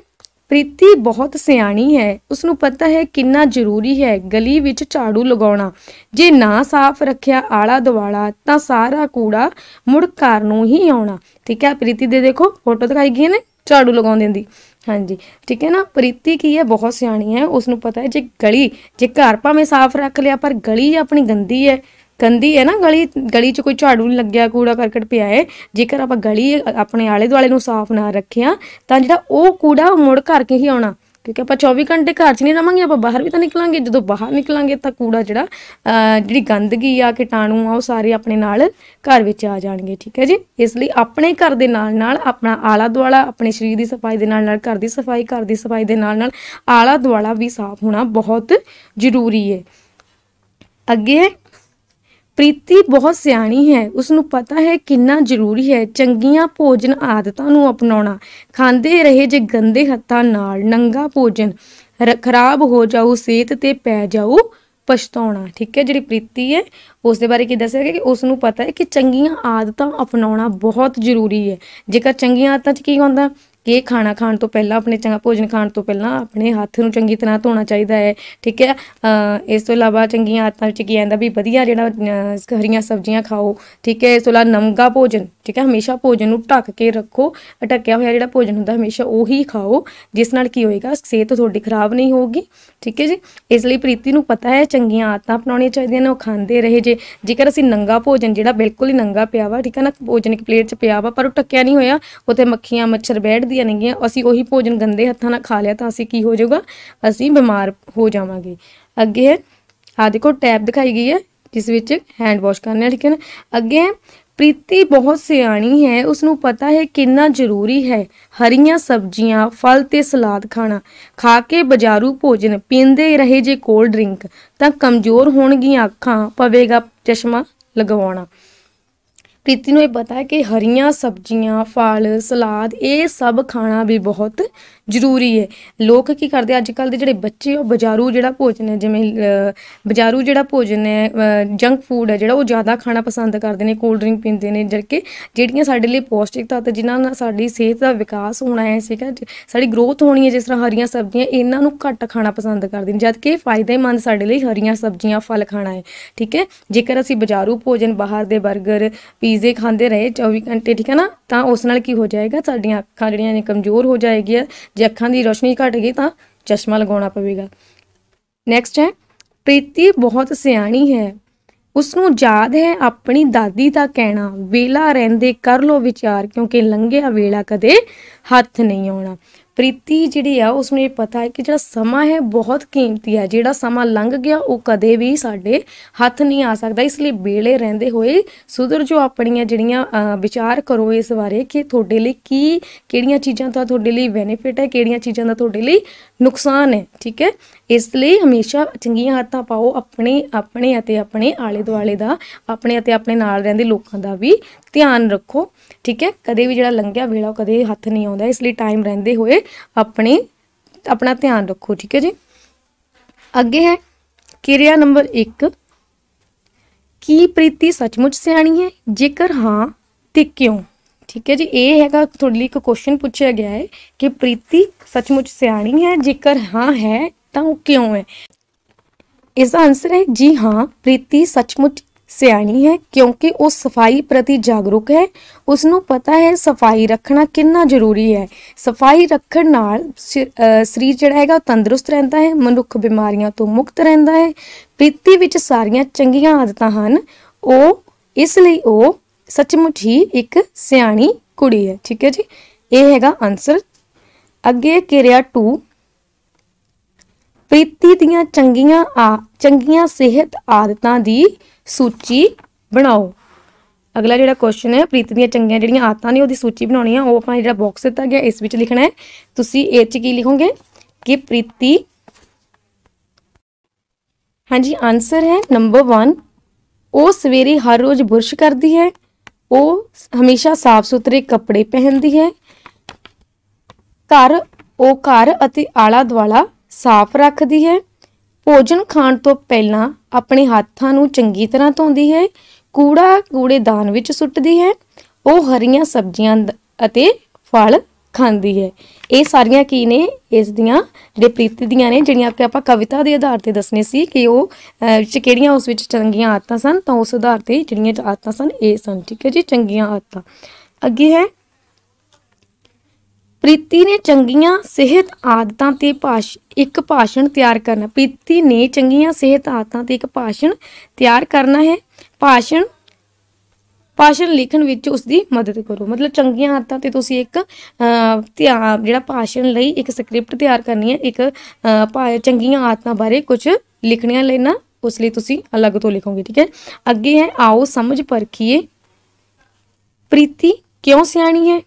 ਪ੍ਰੀਤੀ ਬਹੁਤ ਸਿਆਣੀ ਹੈ ਉਸ ਨੂੰ ਪਤਾ ਹੈ ਕਿੰਨਾ ਜ਼ਰੂਰੀ ਹੈ ਗਲੀ ਵਿੱਚ ਝਾੜੂ ਲਗਾਉਣਾ ਜੇ ਨਾ ਸਾਫ਼ ਰੱਖਿਆ ਆਲਾ ਦਵਾਲਾ ਤਾਂ ਸਾਰਾ ਕੂੜਾ ਮੁੜ ਘਰ ਨੂੰ ਹੀ ਆਉਣਾ ਠੀਕ ਹੈ ਪ੍ਰੀਤੀ ਦੇ ਦੇਖੋ ਫੋਟੋ ਦਿਖਾਈ ਗਈ ਨੇ ਝਾੜੂ ਲਗਾਉਂਦੇ ਦੀ ਹਾਂਜੀ ਠੀਕ ਹੈ ਨਾ ਪ੍ਰੀਤੀ ਕੀ ਹੈ ਬਹੁਤ ਸਿਆਣੀ ਹੈ ਉਸ ਨੂੰ ਪਤਾ ਹੈ ਜੇ ਗਲੀ ਜੇ ਘਰ ਭਾਵੇਂ ਸਾਫ਼ ਰੱਖ ਲਿਆ ਪਰ ਗਲੀ ਆਪਣੀ ਗੰਦੀ ਹੈ ਗੰਦੀ ਹੈ ਨਾ ਗਲੀ ਗਲੀ 'ਚ ਕੋਈ ਝਾੜੂ ਨਹੀਂ ਲੱਗਿਆ ਕੂੜਾ ਕਰਕਟ ਪਿਆ ਹੈ ਜੇਕਰ ਆਪਾਂ ਗਲੀ ਆਪਣੇ ਆਲੇ ਦੁਆਲੇ ਨੂੰ ਸਾਫ਼ ਨਾ ਰੱਖਿਆ ਤਾਂ ਜਿਹੜਾ ਉਹ ਕੂੜਾ ਮੁੜ ਕਰਕੇ ਹੀ ਆਉਣਾ ਕਿਉਂਕਿ ਆਪਾਂ 24 ਘੰਟੇ ਘਰ 'ਚ ਨਹੀਂ ਰਵਾਂਗੇ ਆਪਾਂ ਬਾਹਰ ਵੀ ਤਾਂ ਨਿਕਲਾਂਗੇ ਜਦੋਂ ਬਾਹਰ ਨਿਕਲਾਂਗੇ ਤਾਂ ਕੂੜਾ ਜਿਹੜਾ ਜਿਹੜੀ ਗੰਦਗੀ ਆ ਕੀਟਾਣੂ ਆ ਉਹ ਸਾਰੇ ਆਪਣੇ ਨਾਲ ਘਰ ਵਿੱਚ ਆ ਜਾਣਗੇ ਠੀਕ ਹੈ ਜੀ ਇਸ ਲਈ ਆਪਣੇ ਘਰ ਦੇ ਨਾਲ ਨਾਲ ਆਪਣਾ ਆਲਾ ਦੁਆਲਾ ਆਪਣੇ ਸਰੀਰ ਦੀ ਸਫਾਈ ਦੇ ਨਾਲ ਨਾਲ ਘਰ ਦੀ ਸਫਾਈ ਘਰ ਦੀ ਸਫਾਈ ਦੇ ਨਾਲ ਨਾਲ ਆਲਾ ਦੁਆਲਾ ਵੀ ਸਾਫ਼ ਹੋਣਾ ਬਹੁਤ ਜ਼ਰੂਰੀ ਹੈ ਅੱਗੇ ਪ੍ਰੀਤੀ ਬਹੁਤ ਸਿਆਣੀ ਹੈ ਉਸ ਨੂੰ ਪਤਾ ਹੈ ਕਿੰਨਾ ਜ਼ਰੂਰੀ ਹੈ ਚੰਗੀਆਂ ਭੋਜਨ ਆਦਤਾਂ ਨੂੰ ਅਪਣਾਉਣਾ ਖਾਂਦੇ ਰਹੇ ਜੇ ਗੰਦੇ ਹੱਥਾਂ ਨਾਲ ਨੰਗਾ ਭੋਜਨ ਖਰਾਬ ਹੋ ਜਾਊ ਸਿਹਤ ਤੇ ਪੈ ਜਾਊ ਪਛਤਾਉਣਾ ਠੀਕ ਹੈ ਜਿਹੜੀ ਪ੍ਰੀਤੀ ਹੈ ਉਸ ਦੇ ਬਾਰੇ ਕੀ ਦੱਸਿਆ ਕਿ ਉਸ ਨੂੰ ਪਤਾ ਹੈ ਕਿ ਚੰਗੀਆਂ ਆਦਤਾਂ ਅਪਣਾਉਣਾ ਬਹੁਤ ਜ਼ਰੂਰੀ ਹੈ ਜੇਕਰ ਚੰਗੀਆਂ ਆਦਤਾਂ 'ਚ ਕੀ ਹੁੰਦਾ ਕਿ ਖਾਣਾ ਖਾਣ ਤੋਂ ਪਹਿਲਾਂ ਆਪਣੇ ਚੰਗਾ ਭੋਜਨ ਖਾਣ ਤੋਂ ਪਹਿਲਾਂ ਆਪਣੇ ਹੱਥ ਨੂੰ ਚੰਗੀ ਤਰ੍ਹਾਂ ਧੋਣਾ ਚਾਹੀਦਾ ਹੈ ਠੀਕ ਹੈ ਇਸ ਤੋਂ ਇਲਾਵਾ ਚੰਗੀਆਂ ਆਦਤਾਂ ਵਿੱਚ ਕੀ ਆਂਦਾ ਵੀ ਵਧੀਆ ਜਿਹੜਾ ਹਰੀਆਂ ਸਬਜ਼ੀਆਂ ਖਾਓ ਠੀਕ ਹੈ ਇਸ ਤੋਂ ਇਲਾਵਾ ਨਮਗਾ ਭੋਜਨ ਠੀਕ ਹੈ ਹਮੇਸ਼ਾ ਭੋਜਨ ਨੂੰ ਢੱਕ ਕੇ ਰੱਖੋ ਢੱਕਿਆ ਹੋਇਆ ਜਿਹੜਾ ਭੋਜਨ ਹੁੰਦਾ ਹਮੇਸ਼ਾ ਉਹੀ ਖਾਓ ਜਿਸ ਨਾਲ ਕੀ ਹੋਏਗਾ ਸਿਹਤ ਤੁਹਾਡੀ ਖਰਾਬ ਨਹੀਂ ਹੋਊਗੀ ਠੀਕ ਹੈ ਜੀ ਇਸ ਲਈ ਪ੍ਰੀਤੀ ਨੂੰ ਪਤਾ ਹੈ ਚੰਗੀਆਂ ਆਦਤਾਂ ਅਪਣਾਉਣੀਆਂ ਚਾਹੀਦੀਆਂ ਨੇ ਉਹ ਖਾਂਦੇ ਰਹੇ ਜੇ ਜੇਕਰ ਅਸੀਂ ਨੰਗਾ ਭੋਜਨ ਜਿਹੜਾ ਬਿਲਕੁਲ ਹੀ ਨੰਗਾ ਪਿਆ ਵਾ ਠੀਕ ਹੈ ਨਾ ਭੋਜਨ ਇੱਕ ਪਲੇਟ 'ਚ ਪਿਆ ਵਾ ਪਰ ਉਹ ਢੱਕਿਆ ਨਹੀਂ ਹੋਇਆ ਉਥੇ ਮੱਖੀਆਂ ਮੱਛਰ ਬੈਠ ਸਕਦੀਆਂ ਨਹੀਂਗੀਆਂ ਅਸੀਂ ਉਹੀ ਭੋਜਨ ਗੰਦੇ ਹੱਥਾਂ ਨਾਲ ਖਾ ਲਿਆ ਤਾਂ ਅਸੀਂ ਕੀ ਹੋ ਜਾਊਗਾ ਅਸੀਂ ਬਿਮਾਰ ਹੋ ਜਾਵਾਂਗੇ ਅੱਗੇ ਹੈ ਆ ਦੇਖੋ ਟੈਬ ਦਿਖਾਈ ਗਈ ਹੈ ਜਿਸ ਵਿੱਚ ਹੈਂਡ ਵਾਸ਼ ਕਰਨਾ ਹੈ ਠੀਕ ਹੈ ਨਾ ਅੱਗੇ ਹੈ ਪ੍ਰੀਤੀ ਬਹੁਤ ਸਿਆਣੀ ਹੈ ਉਸ ਨੂੰ ਪਤਾ ਹੈ ਕਿੰਨਾ ਜ਼ਰੂਰੀ ਹੈ ਹਰੀਆਂ ਸਬਜ਼ੀਆਂ ਫਲ ਤੇ ਸਲਾਦ ਖਾਣਾ ਖਾ ਕੇ ਬਾਜ਼ਾਰੂ ਭੋਜਨ ਪੀਂਦੇ ਰਹੇ ਜੇ ਕੋਲਡ ਡਰਿੰਕ ਤਾਂ ਕਮਜ਼ੋਰ ਹੋਣਗੀਆਂ ਅੱਖਾਂ ਪਵੇਗਾ ਚਸ਼ਮਾ ਲਗਵਾਉਣਾ ਪ੍ਰੀਤੀ ਨੂੰ ਇਹ ਪਤਾ ਹੈ ਕਿ ਹਰੀਆਂ ਸਬਜ਼ੀਆਂ ਫਲ ਸਲਾਦ ਇਹ ਸਭ ਖਾਣਾ ਵੀ ਬਹੁਤ ਜ਼ਰੂਰੀ ਹੈ ਲੋਕ ਕੀ ਕਰਦੇ ਅੱਜ ਕੱਲ ਦੇ ਜਿਹੜੇ ਬੱਚੇ ਉਹ ਬਾਜ਼ਾਰੂ ਜਿਹੜਾ ਭੋਜਨ ਹੈ ਜਿਵੇਂ ਬਾਜ਼ਾਰੂ ਜਿਹੜਾ ਭੋਜਨ ਹੈ ਜੰਕ ਫੂਡ ਹੈ ਜਿਹੜਾ ਉਹ ਜ਼ਿਆਦਾ ਖਾਣਾ ਪਸੰਦ ਕਰਦੇ ਨੇ ਕੋਲਡ ਡਰਿੰਕ ਪੀਂਦੇ ਨੇ ਜਦਕਿ ਜਿਹੜੀਆਂ ਸਾਡੇ ਲਈ ਪੌਸ਼ਟਿਕ ਤੱਤ ਜਿਨ੍ਹਾਂ ਨਾਲ ਸਾਡੀ ਸਿਹਤ ਦਾ ਵਿਕਾਸ ਹੋਣਾ ਹੈ ਸੀਗਾ ਸਾਡੀ ਗਰੋਥ ਹੋਣੀ ਹੈ ਜਿਸ ਤਰ੍ਹਾਂ ਹਰੀਆਂ ਸਬਜ਼ੀਆਂ ਇਹਨਾਂ ਨੂੰ ਘੱਟ ਖਾਣਾ ਪਸੰਦ ਕਰਦੇ ਨੇ ਜਦਕਿ ਫਾਇਦੇਮੰਦ ਸਾਡੇ ਲਈ ਹਰੀਆਂ ਸਬਜ਼ੀਆਂ ਫਲ ਖਾਣਾ ਹੈ ਠੀਕ ਹੈ ਜੇਕਰ ਅਸੀਂ ਬਾਜ਼ਾਰੂ ਭੋਜਨ ਬਾਹਰ ਦੇ 버ਗਰ ਪੀਜ਼ੇ ਖਾਂਦੇ ਰਹੇ 24 ਘੰਟੇ ਠੀਕ ਹੈ ਨਾ ਤਾਂ ਉਸ ਨਾਲ ਕੀ ਹੋ ਜਾਏਗਾ ਸਾਡੀਆਂ ਅੱਖਾਂ ਜਿਹੜੀਆਂ ਨੇ ਕਮਜ਼ੋਰ ਹੋ ਜਾਏਗੀਆਂ ਜੇ ਅੱਖਾਂ ਦੀ ਰੋਸ਼ਨੀ ਘਟ ਗਈ ਤਾਂ ਚਸ਼ਮਾ ਲਗਾਉਣਾ ਪਵੇਗਾ ਨੈਕਸਟ ਹੈ ਪ੍ਰੀਤੀ ਬਹੁਤ ਸਿਆਣੀ ਹੈ ਉਸ ਨੂੰ ਯਾਦ ਹੈ ਆਪਣੀ ਦਾਦੀ ਦਾ ਕਹਿਣਾ ਵੇਲਾ ਰਹਿੰਦੇ ਕਰ ਲੋ ਵਿਚਾਰ ਕਿਉਂਕਿ ਲੰਘਿਆ ਵੇਲਾ ਕਦੇ ਹੱਥ ਨਹੀਂ ਆਉਣਾ ਪ੍ਰੀਤੀ ਜਿਹੜੀ ਆ ਉਸ ਨੂੰ ਇਹ ਪਤਾ ਹੈ ਕਿ ਜਿਹੜਾ ਸਮਾਂ ਹੈ ਬਹੁਤ ਕੀਮਤੀ ਹੈ ਜਿਹੜਾ ਸਮਾਂ ਲੰਘ ਗਿਆ ਉਹ ਕਦੇ ਵੀ ਸਾਡੇ ਹੱਥ ਨਹੀਂ ਆ ਸਕਦਾ ਇਸ ਲਈ ਬੇਲੇ ਰਹਿੰਦੇ ਹੋਏ ਸੁਧਰ ਜੋ ਆਪਣੀਆਂ ਜਿਹੜੀਆਂ ਵਿਚਾਰ ਕਰੋ ਇਸ ਬਾਰੇ ਕਿ ਤੁਹਾਡੇ ਲਈ ਕੀ ਕਿਹੜੀਆਂ ਚੀਜ਼ਾਂ ਦਾ ਤੁਹਾਡੇ ਲਈ ਬੈਨੀਫਿਟ ਹੈ ਕਿਹੜੀਆਂ ਚੀਜ਼ਾਂ ਦਾ ਤੁਹਾਡੇ ਲਈ ਨੁਕਸਾਨ ਹੈ ਠੀਕ ਹੈ ਇਸ ਲਈ ਹਮੇਸ਼ਾ ਚੰਗੀਆਂ ਹੱਥਾਂ ਪਾਓ ਆਪਣੇ ਆਪਣੇ ਅਤੇ ਆਪਣੇ ਆਲੇ ਦੁਆਲੇ ਦਾ ਆਪਣੇ ਅਤੇ ਆਪਣੇ ਨਾਲ ਰਹਿੰਦੇ ਲੋਕਾਂ ਦਾ ਵੀ ਧਿਆਨ ਰੱਖੋ ਠੀਕ ਹੈ ਕਦੇ ਵੀ ਜਿਹੜਾ ਲੰਘਿਆ ਵੇਲਾ ਕਦੇ ਹੱਥ ਨਹੀਂ ਆਉਂਦਾ ਇਸ ਲਈ ਟਾਈਮ ਰਹਿੰਦੇ ਹੋਏ ਆਪਣੇ ਆਪਣਾ ਧਿਆਨ ਰੱਖੋ ਠੀਕ ਹੈ ਜੀ ਅੱਗੇ ਹੈ ਕਿਰਿਆ ਨੰਬਰ 1 ਕੀ ਪ੍ਰੀਤੀ ਸੱਚਮੁੱਚ ਸਿਆਣੀ ਹੈ ਜੇਕਰ ਹਾਂ ਤੇ ਕਿਉਂ ਠੀਕ ਹੈ ਜੀ ਇਹ ਹੈਗਾ ਤੁਹਾਡੇ ਲਈ ਇੱਕ ਕੁਐਸਚਨ ਪੁੱਛਿਆ ਗਿਆ ਹੈ ਕਿ ਪ੍ਰੀਤੀ ਸੱਚਮੁੱਚ ਸਿਆਣੀ ਹੈ ਜੇਕਰ ਹਾਂ ਹੈ ਤਾਂ ਉਹ ਕਿਉਂ ਹੈ ਇਸ ਦਾ ਆਨਸਰ ਹੈ ਜੀ ਹਾਂ ਪ੍ਰੀਤੀ ਸੱਚਮੁੱਚ ਸਿਆਣੀ ਹੈ ਕਿਉਂਕਿ ਉਹ ਸਫਾਈ ਪ੍ਰਤੀ ਜਾਗਰੂਕ ਹੈ ਉਸ ਨੂੰ ਪਤਾ ਹੈ ਸਫਾਈ ਰੱਖਣਾ ਕਿੰਨਾ ਜ਼ਰੂਰੀ ਹੈ ਸਫਾਈ ਰੱਖਣ ਨਾਲ ਸਰੀਰ ਜਿਹੜਾ ਹੈਗਾ ਉਹ ਤੰਦਰੁਸਤ ਰਹਿੰਦਾ ਹੈ ਮਨੁੱਖ ਬਿਮਾਰੀਆਂ ਤੋਂ ਮੁਕਤ ਰਹਿੰਦਾ ਹੈ ਪ੍ਰੀਤੀ ਵਿੱਚ ਸਾਰੀਆਂ ਚੰਗੀਆਂ ਆਦਤਾਂ ਹਨ ਉਹ ਇਸ ਲਈ ਉਹ ਸੱਚਮੁੱਚ ਹੀ ਇੱਕ ਸਿਆਣੀ ਕੁੜੀ ਹੈ ਠੀਕ ਹੈ ਜੀ ਇਹ ਹੈਗਾ ਆਨਸਰ ਅੱਗੇ ਕਿਰਿਆ 2 ਪ੍ਰੀਤੀ ਦੀਆਂ ਚੰਗੀਆਂ ਆ ਚੰਗੀਆਂ ਸਿਹਤ ਆਦਤਾਂ ਦੀ ਸੂਚੀ ਬਣਾਓ ਅਗਲਾ ਜਿਹੜਾ ਕੁਐਸਚਨ ਹੈ ਪ੍ਰੀਤੀ ਦੀਆਂ ਚੰਗੀਆਂ ਜਿਹੜੀਆਂ ਆਦਤਾਂ ਨੇ ਉਹਦੀ ਸੂਚੀ ਬਣਾਉਣੀ ਆ ਉਹ ਆਪਾਂ ਜਿਹੜਾ ਬਾਕਸ ਦਿੱਤਾ ਗਿਆ ਇਸ ਵਿੱਚ ਲਿਖਣਾ ਹੈ ਤੁਸੀਂ ਇਹ ਚ ਕੀ ਲਿਖੋਗੇ ਕਿ ਪ੍ਰੀਤੀ ਹਾਂਜੀ ਆਨਸਰ ਹੈ ਨੰਬਰ 1 ਉਹ ਸਵੇਰੇ ਹਰ ਰੋਜ਼ ਬੁਰਸ਼ ਕਰਦੀ ਹੈ ਉਹ ਹਮੇਸ਼ਾ ਸਾਫ਼ ਸੁਥਰੇ ਕੱਪੜੇ ਪਹਿਨਦੀ ਹੈ ਘਰ ਉਹ ਘਰ ਅਤੇ ਆਲਾ ਦੁਆਲਾ ਸਾਫ਼ ਰੱਖਦੀ ਹੈ ਭੋਜਨ ਖਾਣ ਤੋਂ ਪਹਿਲਾਂ ਆਪਣੇ ਹੱਥਾਂ ਨੂੰ ਚੰਗੀ ਤਰ੍ਹਾਂ ਧੋਂਦੀ ਹੈ ਕੂੜਾ ਕੂੜੇਦਾਨ ਵਿੱਚ ਸੁੱਟਦੀ ਹੈ ਉਹ ਹਰੀਆਂ ਸਬਜ਼ੀਆਂ ਅਤੇ ਫਲ ਖਾਂਦੀ ਹੈ ਇਹ ਸਾਰੀਆਂ ਕੀ ਨੇ ਇਸ ਦੀਆਂ ਜਿਹੜੇ ਪ੍ਰੀਤੀ ਦੀਆਂ ਨੇ ਜਿਹੜੀਆਂ ਕਿ ਆਪਾਂ ਕਵਿਤਾ ਦੇ ਆਧਾਰ ਤੇ ਦੱਸਨੇ ਸੀ ਕਿ ਉਹ ਵਿੱਚ ਕਿਹੜੀਆਂ ਉਸ ਵਿੱਚ ਚੰਗੀਆਂ ਆਦਤਾਂ ਸਨ ਤਾਂ ਉਸ ਆਧਾਰ ਤੇ ਜਿਹੜੀਆਂ ਆਦਤਾਂ ਸਨ ਇਹ ਸਨ ਠੀਕ ਹੈ ਜੀ ਚੰਗੀਆਂ ਆਦਤਾਂ ਅੱਗੇ ਹੈ ਪ੍ਰੀਤੀ ਨੇ ਚੰਗੀਆਂ ਸਿਹਤ ਆਦਤਾਂ ਤੇ ਇੱਕ ਭਾਸ਼ਣ ਤਿਆਰ ਕਰਨਾ ਪ੍ਰੀਤੀ ਨੇ ਚੰਗੀਆਂ ਸਿਹਤ ਆਦਤਾਂ ਤੇ ਇੱਕ ਭਾਸ਼ਣ ਤਿਆਰ ਕਰਨਾ ਹੈ ਭਾਸ਼ਣ ਭਾਸ਼ਣ ਲਿਖਣ ਵਿੱਚ ਉਸ ਦੀ ਮਦਦ ਕਰੋ ਮਤਲਬ ਚੰਗੀਆਂ ਆਦਤਾਂ ਤੇ ਤੁਸੀਂ ਇੱਕ ਧਿਆਨ ਜਿਹੜਾ ਭਾਸ਼ਣ ਲਈ ਇੱਕ ਸਕ੍ਰਿਪਟ ਤਿਆਰ ਕਰਨੀ ਹੈ ਇੱਕ ਚੰਗੀਆਂ ਆਦਤਾਂ ਬਾਰੇ ਕੁਝ ਲਿਖਣੀਆਂ ਲੈਣਾ ਉਸ ਲਈ ਤੁਸੀਂ ਅਲੱਗ ਤੋਂ ਲਿਖੋਗੇ ਠੀਕ ਹੈ ਅੱਗੇ ਹੈ ਆਓ ਸਮਝ ਪਰਖੀਏ ਪ੍ਰੀਤੀ ਕਿਉਂ ਸਿਆਣੀ ਹੈ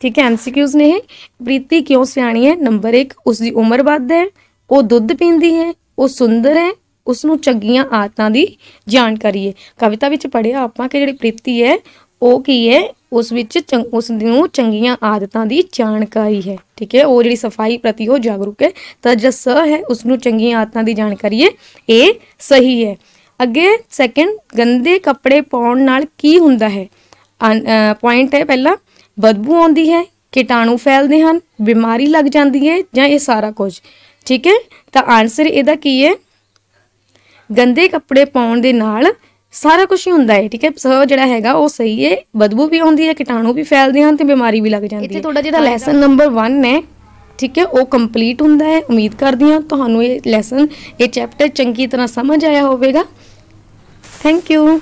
ਠੀਕ ਹੈ ਐਮਸੀਕਿਊਜ਼ ਨੇ ਇਹ ਪ੍ਰੀਤੀ ਕਿਉਂ ਸਿਆਣੀ ਹੈ ਨੰਬਰ 1 ਉਸ ਦੀ ਉਮਰ ਵੱਧ ਹੈ ਉਹ ਦੁੱਧ ਪੀਂਦੀ ਹੈ ਉਹ ਸੁੰਦਰ ਹੈ ਉਸ ਨੂੰ ਚੰਗੀਆਂ ਆਦਤਾਂ ਦੀ ਜਾਣਕਾਰੀ ਹੈ ਕਵਿਤਾ ਵਿੱਚ ਪੜਿਆ ਆਪਾਂ ਕਿ ਜਿਹੜੀ ਪ੍ਰੀਤੀ ਹੈ ਉਹ ਕੀ ਹੈ ਉਸ ਵਿੱਚ ਉਸ ਨੂੰ ਚੰਗੀਆਂ ਆਦਤਾਂ ਦੀ ਜਾਣਕਾਰੀ ਹੈ ਠੀਕ ਹੈ ਉਹ ਜਿਹੜੀ ਸਫਾਈ ਪ੍ਰਤੀ ਉਹ ਜਾਗਰੂਕ ਹੈ ਤਾਂ ਜੋ ਸ ਹੈ ਉਸ ਨੂੰ ਚੰਗੀਆਂ ਆਦਤਾਂ ਦੀ ਜਾਣਕਾਰੀ ਹੈ ਇਹ ਸਹੀ ਹੈ ਅੱਗੇ ਸੈਕੰਡ ਗੰਦੇ ਕੱਪੜੇ ਪਾਉਣ ਨਾਲ ਕੀ ਹੁੰਦਾ ਹੈ ਪੁਆਇੰਟ ਹੈ ਪਹਿਲਾ ਬਦਬੂ ਆਉਂਦੀ ਹੈ ਕੀਟਾਣੂ ਫੈਲਦੇ ਹਨ ਬਿਮਾਰੀ ਲੱਗ ਜਾਂਦੀ ਹੈ ਜਾਂ ਇਹ ਸਾਰਾ ਕੁਝ ਠੀਕ ਹੈ ਤਾਂ ਆਨਸਰ ਇਹਦਾ ਕੀ ਹੈ ਗੰਦੇ ਕੱਪੜੇ ਪਾਉਣ ਦੇ ਨਾਲ ਸਾਰਾ ਕੁਝ ਹੀ ਹੁੰਦਾ ਹੈ ਠੀਕ ਹੈ ਸਰ ਜਿਹੜਾ ਹੈਗਾ ਉਹ ਸਹੀ ਹੈ ਬਦਬੂ ਵੀ ਆਉਂਦੀ ਹੈ ਕੀਟਾਣੂ ਵੀ ਫੈਲਦੇ ਹਨ ਤੇ ਬਿਮਾਰੀ ਵੀ ਲੱਗ ਜਾਂਦੀ ਹੈ ਇੱਥੇ ਤੁਹਾਡਾ ਜਿਹੜਾ ਲੈਸਨ ਨੰਬਰ 1 ਹੈ ਠੀਕ ਹੈ ਉਹ ਕੰਪਲੀਟ ਹੁੰਦਾ ਹੈ ਉਮੀਦ ਕਰਦੀ ਹਾਂ ਤੁਹਾਨੂੰ ਇਹ ਲੈਸਨ ਇਹ ਚੈਪਟਰ ਚੰਗੀ ਤਰ੍ਹਾਂ ਸਮਝ ਆਇਆ ਹੋਵੇਗਾ ਥੈਂਕ ਯੂ